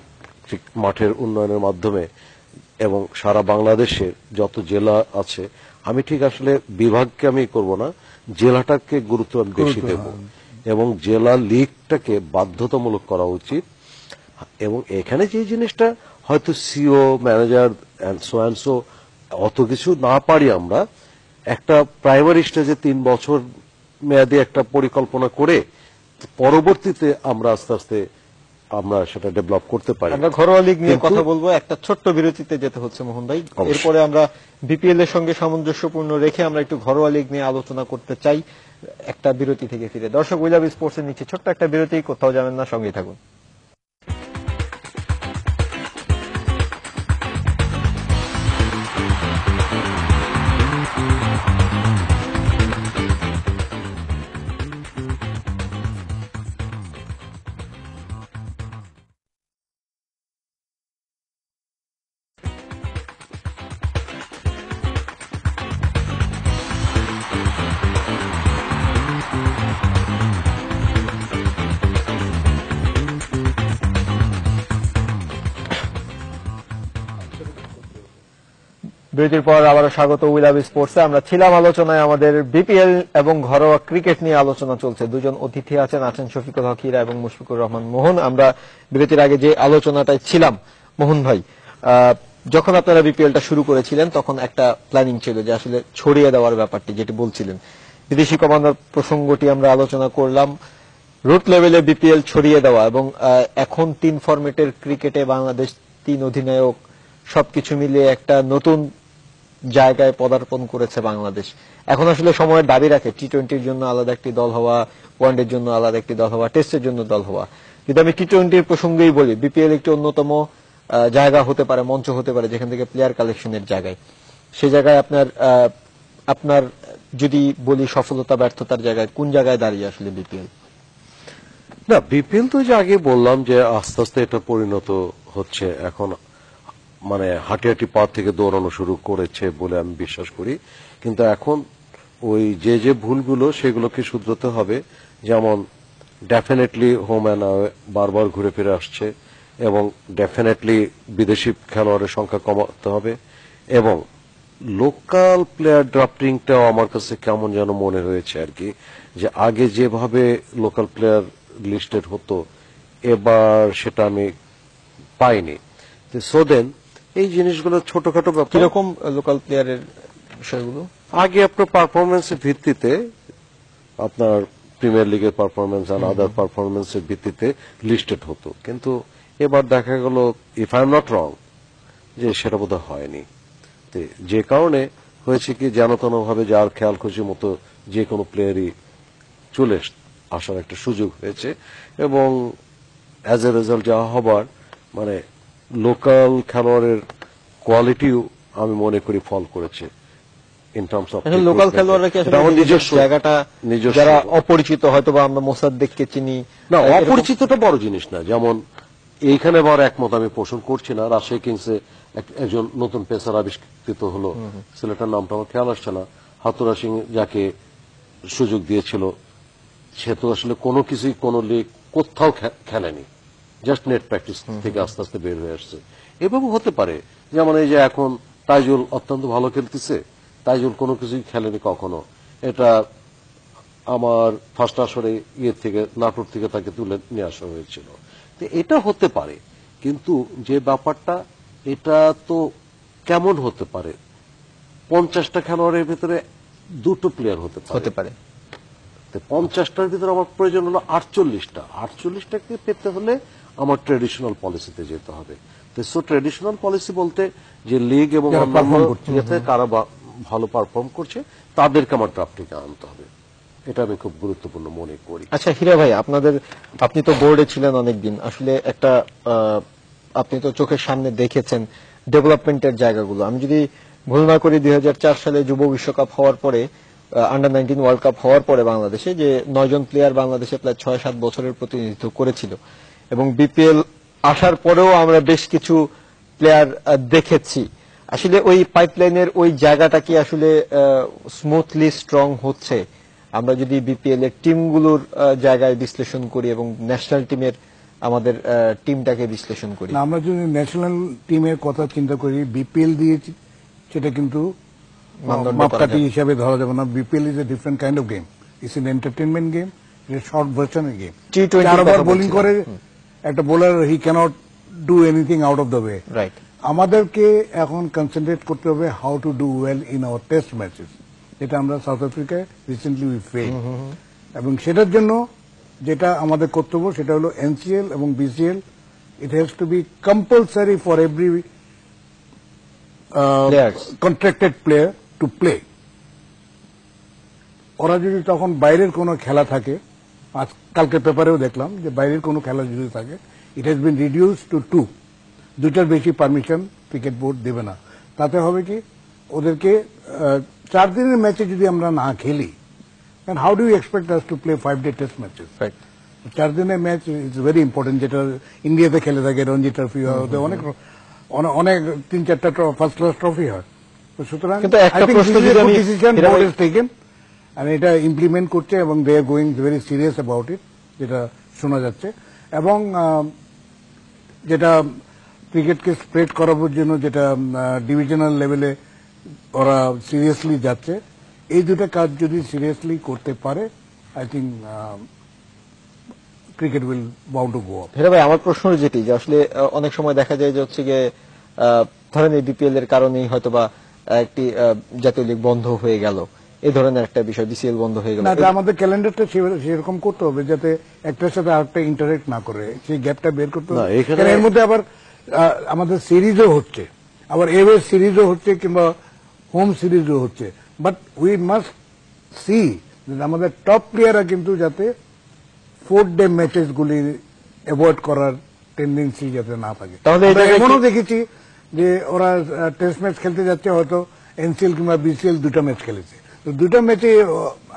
মাঠের উন্নয়নের মাধ্যমে এবং সারা বাংলাদেশের যত জেলা আছে আমি ঠিক আসলে বিভাগকে আমি করব না জেলাটাকে গুরুত্ব আমি বেশি দেব হ্যাঁ। এবং জেলা লীগটাকে বাধ্যতামূলক করা উচিত এবং এখানে যে জিনিসটা হয়তো সিও ম্যানেজার অ্যান্ড অত কিছু না পারি আমরা একটা প্রাইমারি স্টেজে তিন বছর মেয়াদে একটা পরিকল্পনা করে পরবর্তীতে আমরা আস্তে আস্তে আমরা সেটা ডেভেলপ করতে পারি আমরা ঘরোয়া লীগ নিয়ে কথা বলবো একটা ছোট্ট বিরতিতে যেতে হচ্ছে মোহন ভাই এরপরে আমরা বিপিএল এর সঙ্গে সামঞ্জস্যপূর্ণ রেখে আমরা একটু ঘরোয়া লীগ নিয়ে আলোচনা করতে চাই একটা বিরতি থেকে ফিরে দর্শক উইলাব স্পোর্টসের নিচে ছোট্ট একটা বিরতি কোথাও যাবেন না সঙ্গেই থাকুন বিরতির পর আবারও স্বাগত উইলাভ স্পোর্টসে আমরা ছিলাম আলোচনায় আমাদের বিপিএল এবং ঘরোয়া ক্রিকেট নিয়ে আলোচনা চলছে দুজন অতিথি আছেন আছেন শফিকুল হকিরা এবং মুশফিকুর রহমান মোহন আমরা বিরতির আগে যে আলোচনাটায় ছিলাম মোহন ভাই যখন আপনারা বিপিএলটা শুরু করেছিলেন তখন একটা প্ল্যানিং ছিল যে আসলে ছড়িয়ে দেওয়ার ব্যাপারটি যেটি বলছিলেন বিদেশি কমান্ডার প্রসঙ্গটি আমরা আলোচনা করলাম রুট লেভেলে বিপিএল ছড়িয়ে দেওয়া এবং এখন তিন ফরমেটের ক্রিকেটে বাংলাদেশ তিন অধিনায়ক সবকিছু মিলিয়ে একটা নতুন জায়গায় পদার্পণ করেছে বাংলাদেশ এখন আসলে সময়ের দাবি রাখে টি টোয়েন্টির জন্য আলাদা একটি দল হওয়া ওয়ানডের জন্য আলাদা একটি দল হওয়া টেস্টের জন্য দল হওয়া যদি আমি টি টোয়েন্টির প্রসঙ্গেই বলি বিপিএল একটি অন্যতম জায়গা হতে পারে মঞ্চ হতে পারে যেখান থেকে প্লেয়ার কালেকশনের জায়গায় সে জায়গায় আপনার আপনার যদি বলি সফলতা ব্যর্থতার জায়গায় কোন জায়গায় দাঁড়িয়ে আসলে বিপিএল না বিপিএল তো যে আগে বললাম যে আস্তে আস্তে এটা পরিণত হচ্ছে এখন মানে হাঁটিহাটি পাড় থেকে দৌড়ানো শুরু করেছে বলে আমি বিশ্বাস করি কিন্তু এখন ওই যে যে ভুলগুলো সেগুলোকে শুধরতে হবে যেমন ডেফিনেটলি হোম অ্যান্ড বারবার ঘুরে ফিরে আসছে এবং ডেফিনেটলি বিদেশি খেলোয়াড়ের সংখ্যা কমাতে হবে এবং লোকাল প্লেয়ার ড্রাফটিংটাও আমার কাছে কেমন যেন মনে হয়েছে আর কি যে আগে যেভাবে লোকাল প্লেয়ার লিস্টেড হতো এবার সেটা আমি পাইনি সো দেন এই জিনিসগুলো ছোটখাটো ব্যাপার কিরকম লোকাল প্লেয়ারের বিষয়গুলো আগে আপনার পারফরমেন্সের ভিত্তিতে আপনার প্রিমিয়ার লিগের পারফরমেন্স আর আদার পারফরমেন্সের ভিত্তিতে লিস্টেড হতো কিন্তু এবার দেখা গেল if I am not wrong যে সেটা বোধহয় হয়নি যে কারণে হয়েছে কি ভাবে যার খেয়াল খুশি মতো যে কোনো প্লেয়ারই চলে আসার একটা সুযোগ হয়েছে এবং অ্যাজ এ রেজাল্ট যা হবার মানে লোকাল খেলোয়াড়ের কোয়ালিটিও আমি মনে করি ফল করেছে লোকাল খেলোয়াড়রা অপরিচিত হয়তো বা আমরা মোসাদ্দেককে চিনি না অপরিচিতটা বড় জিনিস না যেমন এইখানে একমত আমি পোষণ করছি না রাশিয়া কিংসে একজন নতুন পেসার আবিষ্কৃত হলো ছেলেটার নামটা আমার খেয়াল আসছে না হাতুরা সিং যাকে সুযোগ দিয়েছিল সে তো আসলে কোনো কিছুই কোনো লিগ কোথাও খেলেনি জাস্ট নেট প্র্যাকটিস থেকে আস্তে আস্তে বের হয়ে আসছে এভাবে হতে পারে যেমন এই যে এখন তাইজুল অত্যন্ত ভালো খেলতেছে তাইজুল কোনো কিছুই খেলেনি কখনো এটা আমার ফার্স্ট আসরে ইয়ে থেকে নাটোর থেকে তাকে তুলে নিয়ে আসা হয়েছিল তো এটা হতে পারে কিন্তু যে ব্যাপারটা এটা তো কেমন হতে পারে পঞ্চাশটা খেলোয়াড়ের ভিতরে দুটো প্লেয়ার হতে হতে পারে পঞ্চাশটার ভিতরে আমার প্রয়োজন হলো আটচল্লিশটা আটচল্লিশটাকে পেতে হলে আমার ট্রেডিশনাল পলিসিতে যেতে হবে তো সো ট্রেডিশনাল পলিসি বলতে যে লিগ এবং ইয়েতে কারা ভালো পারফর্ম করছে তাদেরকে আমার ড্রাফটিকে আনতে হবে এটা আমি খুব গুরুত্বপূর্ণ মনে করি আচ্ছা হীরা ভাই আপনাদের আপনি তো বোর্ডে ছিলেন অনেকদিন আসলে একটা আপনি তো চোখের সামনে দেখেছেন ডেভেলপমেন্টের জায়গাগুলো আমি যদি ভুল না করি দুই সালে যুব বিশ্বকাপ হওয়ার পরে আন্ডার নাইনটিন ওয়ার্ল্ড কাপ হওয়ার পরে বাংলাদেশে যে নয়জন প্লেয়ার বাংলাদেশে প্রায় ছয় সাত বছরের প্রতিনিধিত্ব করেছিল এবং বিপিএল আসার পরেও আমরা বেশ কিছু প্লেয়ার দেখেছি আসলে ওই পাইপলাইনের ওই জায়গাটা কি আসলে স্মুথলি স্ট্রং হচ্ছে আমরা যদি বিপিএল এর টিমগুলোর জায়গায় বিশ্লেষণ করি এবং ন্যাশনাল টিমের আমাদের টিমটাকে বিশ্লেষণ করি আমরা যদি ন্যাশনাল টিমের কথা চিন্তা করি বিপিএল দিয়ে সেটা কিন্তু মাপকাঠি হিসাবে ধরা যাবে না BPL is a different kind of game it's an entertainment game short ভার্সনের গেম টি বোলিং করে একটা bowler he can't do anything out of the way right আমাদেরকে এখন কনসেন্ট্রেট করতে হবে how to do well in our test matches যেটা আমরা সাউথ আফ্রিকায় রিসেন্টলি উই ফেল এবং সেটার জন্য যেটা আমাদের কর্তব্য সেটা হলো এনসিএল এবং BCL it has to be compulsory for every contracted player to play ওরা যদি তখন বাইরের কোনো খেলা থাকে কালকের পেপারেও দেখলাম যে বাইরের কোনো খেলা যদি থাকে it has been reduce to two দুটার বেশি পারমিশন ক্রিকেট বোর্ড দেবে না তাতে হবে কি ওদেরকে চার দিনের ম্যাচে যদি আমরা না খেলি then how do expect us to play five day test matches চার দিনের ম্যাচ ইটস ভেরি ইম্পর্টেন্ট যেটা ইন্ডিয়াতে খেলে থাকে রঞ্জি ট্রফি হয় অনেক অনেক তিন চারটা ফার্স্ট ক্লাস ট্রফি হয় সুতরাং আমি এটা ইমপ্লিমেন্ট করছে এবং they are going very serious about it যেটা শোনা যাচ্ছে এবং যেটা ক্রিকেটকে স্প্রেড করাবার জন্য যেটা ডিভিশনাল লেভেলে ওরা সিরিয়াসলি যাচ্ছে এই দুটো কাজ যদি সিরিয়াসলি করতে পারে I think cricket will bound to go up ভাই আমার প্রশ্ন যেটি যে আসলে অনেক সময় দেখা যায় যে হচ্ছে যে ধরেন এই বিপিএল এর কারণেই হয়তোবা একটি জাতীয় লীগ বন্ধ হয়ে গেল এই ধরনের একটা বিষয় বিসিএল বন্ধ হয়ে গেল না আমাদের ক্যালেন্ডারটা সেরকম করতে হবে যাতে একটার সাথে আরেকটা ইন্টারেক্ট না করে সেই গ্যাপটা বের করতে হবে এর মধ্যে আবার আমাদের সিরিজও হচ্ছে আবার এওয়ে সিরিজও হচ্ছে কিংবা হোম সিরিজও হচ্ছে বাট উই মাস্ট সি আমাদের টপ প্লেয়াররা কিন্তু যাতে ফোর ডে ম্যাচেসগুলি অ্যাভয়েড করার টেন্ডেন্সি যাতে না থাকে এমনও দেখেছি যে ওরা টেস্ট ম্যাচ খেলতে যাচ্ছে হয়তো এনসিএল কিংবা বিসিএল দুটা ম্যাচ খেলেছে দুটো ম্যাচে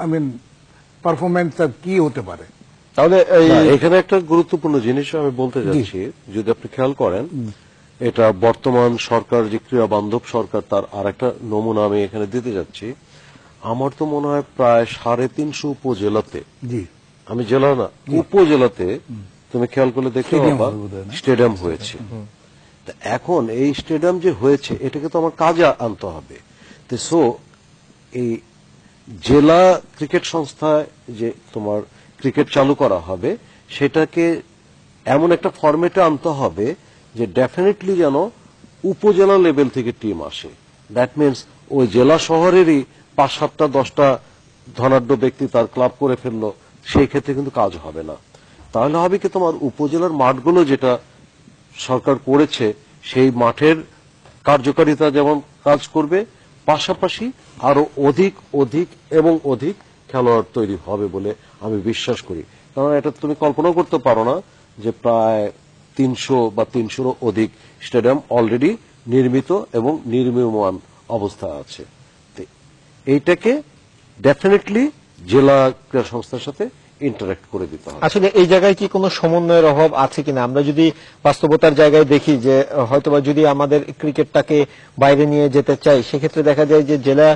আই মিন পারফরমেন্স কি হতে পারে তাহলে এখানে একটা গুরুত্বপূর্ণ জিনিস আমি বলতে যাচ্ছি যদি আপনি খেয়াল করেন এটা বর্তমান সরকার যে ক্রীড়া বান্ধব সরকার তার আর একটা নমুনা আমি এখানে দিতে যাচ্ছি আমার তো মনে হয় প্রায় সাড়ে তিনশো উপজেলাতে আমি জেলা না উপজেলাতে তুমি খেয়াল করলে দেখতে পাবা স্টেডিয়াম হয়েছে এখন এই স্টেডিয়াম যে হয়েছে এটাকে তো আমার কাজে আনতে হবে তো সো এই জেলা ক্রিকেট সংস্থায় যে তোমার ক্রিকেট চালু করা হবে সেটাকে এমন একটা ফরম্যাটে আনতে হবে যে ডেফিনেটলি যেন উপজেলা লেভেল থেকে টিম আসে দ্যাট মিনস ওই জেলা শহরেরই পাঁচ সাতটা দশটা ধনাঢ্য ব্যক্তি তার ক্লাব করে ফেললো সেই ক্ষেত্রে কিন্তু কাজ হবে না তাহলে হবে কি তোমার উপজেলার মাঠগুলো যেটা সরকার করেছে সেই মাঠের কার্যকারিতা যেমন কাজ করবে পাশাপাশি আরো অধিক অধিক এবং অধিক খেলোয়াড় তৈরি হবে বলে আমি বিশ্বাস করি কারণ এটা তুমি কল্পনা করতে পারো না যে প্রায় তিনশো বা তিনশোরও অধিক স্টেডিয়াম অলরেডি নির্মিত এবং নির্মীয়মান অবস্থা আছে এইটাকে ডেফিনেটলি জেলা ক্রীড়া সংস্থার সাথে ইন্টারাক্ট করে দিতে হবে আসলে এই জায়গায় কি কোনো সমন্বয়ের অভাব আছে কিনা আমরা যদি বাস্তবতার জায়গায় দেখি যে হয়তোবা যদি আমাদের ক্রিকেটটাকে বাইরে নিয়ে যেতে চাই সেক্ষেত্রে দেখা যায় যে জেলা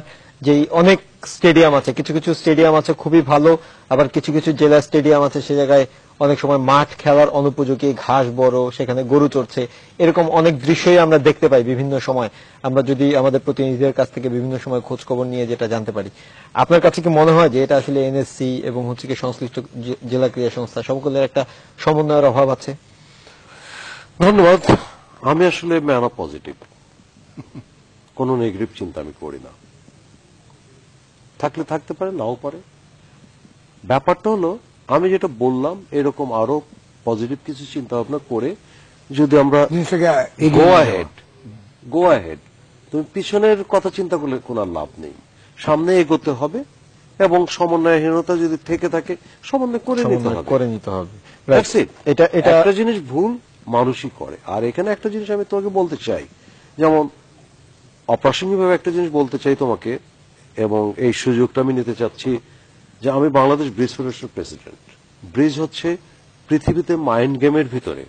যে অনেক স্টেডিয়াম আছে কিছু কিছু স্টেডিয়াম আছে খুবই ভালো আবার কিছু কিছু জেলা স্টেডিয়াম আছে সে জায়গায় অনেক সময় মাঠ খেলার অনুপযোগী ঘাস বড় সেখানে গরু চড়ছে এরকম অনেক দৃশ্যই আমরা দেখতে পাই বিভিন্ন সময় আমরা যদি আমাদের প্রতিনিধিদের কাছ থেকে বিভিন্ন সময় খোঁজ খবর নিয়ে যেটা জানতে পারি আপনার কাছে কি মনে হয় যে এটা আসলে এনএসসি এবং হচ্ছে কি সংশ্লিষ্ট জেলা ক্রীড়া সংস্থা সকলের একটা সমন্বয়ের অভাব আছে ধন্যবাদ আমি আসলে ম্যান অফ পজিটিভ কোন নেগেটিভ চিন্তা আমি করি না থাকলে থাকতে পারে নাও পারে ব্যাপারটা হলো আমি যেটা বললাম এরকম আরো পজিটিভ কিছু চিন্তা ভাবনা করে যদি আমরা তুমি পিছনের কথা চিন্তা করলে কোন লাভ নেই সামনে এগোতে হবে এবং সমন্বয়হীনতা যদি থেকে থাকে সমন্বয় করে নিতে হবে করে নিতে হবে এটা এটা একটা জিনিস ভুল মানুষই করে আর এখানে একটা জিনিস আমি তোমাকে বলতে চাই যেমন অপ্রাসঙ্গিকভাবে একটা জিনিস বলতে চাই তোমাকে এবং এই সুযোগটা আমি নিতে চাচ্ছি যে আমি Bangladesh bridge federation president bridge হচ্ছে পৃথিবীতে মাইন্ড গেমের ভিতরে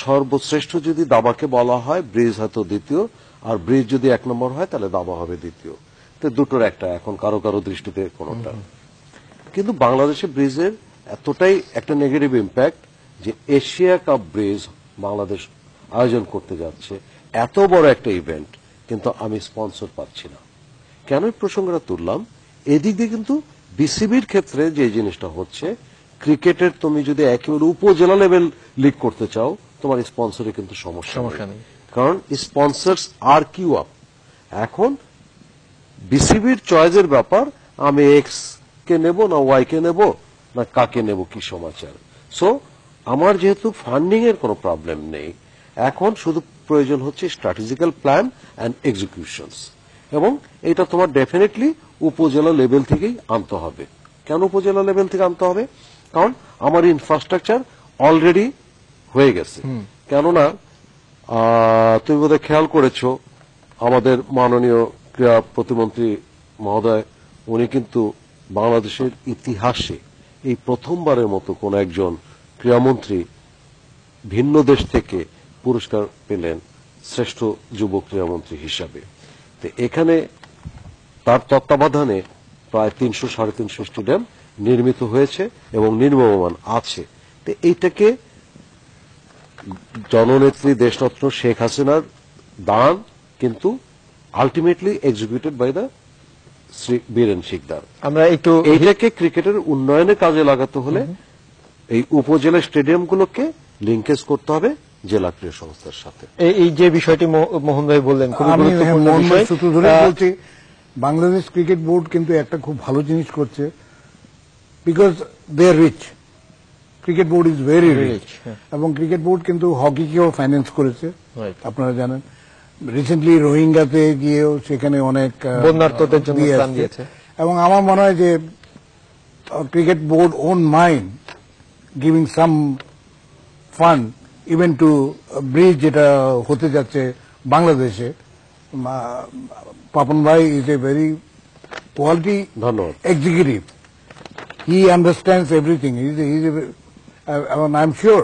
সর্বশ্রেষ্ঠ যদি দাবাকে বলা হয় ব্রিজ হয়তো দ্বিতীয় আর ব্রিজ যদি এক নম্বর হয় তাহলে দাবা হবে দ্বিতীয় তো দুটোর একটা এখন কারো কারো দৃষ্টিতে কোনটা কিন্তু বাংলাদেশে ব্রিজের এতটাই একটা নেগেটিভ ইম্প্যাক্ট যে এশিয়া কাপ ব্রিজ বাংলাদেশ আয়োজন করতে যাচ্ছে এত বড় একটা ইভেন্ট কিন্তু আমি স্পন্সর পাচ্ছি না কেন প্রসঙ্গটা তুললাম এদিক দিয়ে কিন্তু বিসিবির ক্ষেত্রে যে জিনিসটা হচ্ছে ক্রিকেটের তুমি যদি একেবারে উপজেলা লেভেল লিগ করতে চাও তোমার স্পন্সরে কিন্তু সমস্যা কারণ স্পন্সরস আর কিউ আপ এখন বিসিবির চয়েসের ব্যাপার আমি এক্স কে নেব না ওয়াই কে নেব না কাকে নেব কি সমাচার সো আমার যেহেতু ফান্ডিং এর কোনো প্রবলেম নেই এখন শুধু প্রয়োজন হচ্ছে স্ট্র্যাটেজিক্যাল প্ল্যান অ্যান্ড এক্সিকিউশনস এবং এটা তোমার ডেফিনেটলি উপজেলা লেভেল থেকেই আনতে হবে কেন উপজেলা লেভেল থেকে আনতে হবে কারণ আমার ইনফ্রাস্ট্রাকচার অলরেডি হয়ে গেছে কেননা তুমি বোধহয় খেয়াল করেছ আমাদের মাননীয় ক্রীড়া প্রতিমন্ত্রী মহোদয় উনি কিন্তু বাংলাদেশের ইতিহাসে এই প্রথমবারের মতো কোন একজন ক্রীড়ামন্ত্রী ভিন্ন দেশ থেকে পুরস্কার পেলেন শ্রেষ্ঠ যুব ক্রীড়ামন্ত্রী হিসাবে এখানে তার তত্ত্বাবধানে প্রায় তিনশো সাড়ে তিনশো স্টেডিয়াম নির্মিত হয়েছে এবং নির্মমান আছে তো এইটাকে জননেত্রী দেশরত্ন শেখ হাসিনার দান কিন্তু ultimately executed by the Shri Biren Sikdar আমরা একটু এইটাকে ক্রিকেটের উন্নয়নে কাজে লাগাতে হলে এই উপজেলা স্টেডিয়ামগুলোকে লিঙ্কেজ করতে হবে জেলা ক্রীড়া সংস্থার সাথে এই যে বিষয়টি মোহন ভাই বললেন খুবই গুরুত্বপূর্ণ হ্যাঁ, বিষয় বলছি বাংলাদেশ ক্রিকেট বোর্ড কিন্তু একটা খুব ভালো জিনিস করছে because they are rich cricket board is very rich এবং ক্রিকেট বোর্ড কিন্তু হকিকেও ফাইন্যান্স করেছে আপনারা জানেন রিসেন্টলি রোহিঙ্গাতে গিয়েও সেখানে অনেক এবং আমার মনে হয় যে cricket board own mind giving some fund even to bridge যেটা হতে যাচ্ছে বাংলাদেশে পাপন ভাই is a very quality executive he understands everything is is I am sure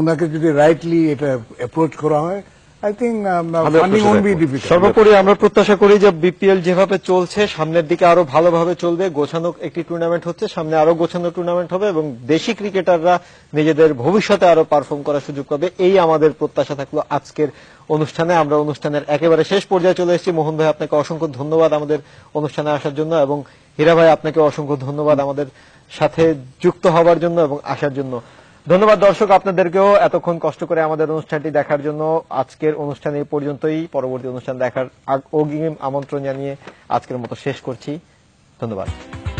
ওনাকে যদি রাইটলি এটা অ্যাপ্রোচ করা হয় Um, uh, সর্বোপরি আমরা প্রত্যাশা করি যে বিপিএল যেভাবে চলছে সামনের দিকে আরো ভালোভাবে চলবে গোছানো একটি টুর্নামেন্ট হচ্ছে সামনে আরো গোছানো টুর্নামেন্ট হবে এবং দেশি ক্রিকেটাররা নিজেদের ভবিষ্যতে আরো পারফর্ম করার সুযোগ পাবে এই আমাদের প্রত্যাশা থাকলো আজকের অনুষ্ঠানে আমরা অনুষ্ঠানের একেবারে শেষ পর্যায়ে চলে এসেছি মোহন ভাই আপনাকে অসংখ্য ধন্যবাদ আমাদের অনুষ্ঠানে আসার জন্য এবং হীরা ভাই আপনাকে অসংখ্য ধন্যবাদ আমাদের সাথে যুক্ত হবার জন্য এবং আসার জন্য ধন্যবাদ দর্শক আপনাদেরকেও এতক্ষণ কষ্ট করে আমাদের অনুষ্ঠানটি দেখার জন্য আজকের অনুষ্ঠান এই পর্যন্তই পরবর্তী অনুষ্ঠান দেখার অগ্রিম আমন্ত্রণ জানিয়ে আজকের মতো শেষ করছি ধন্যবাদ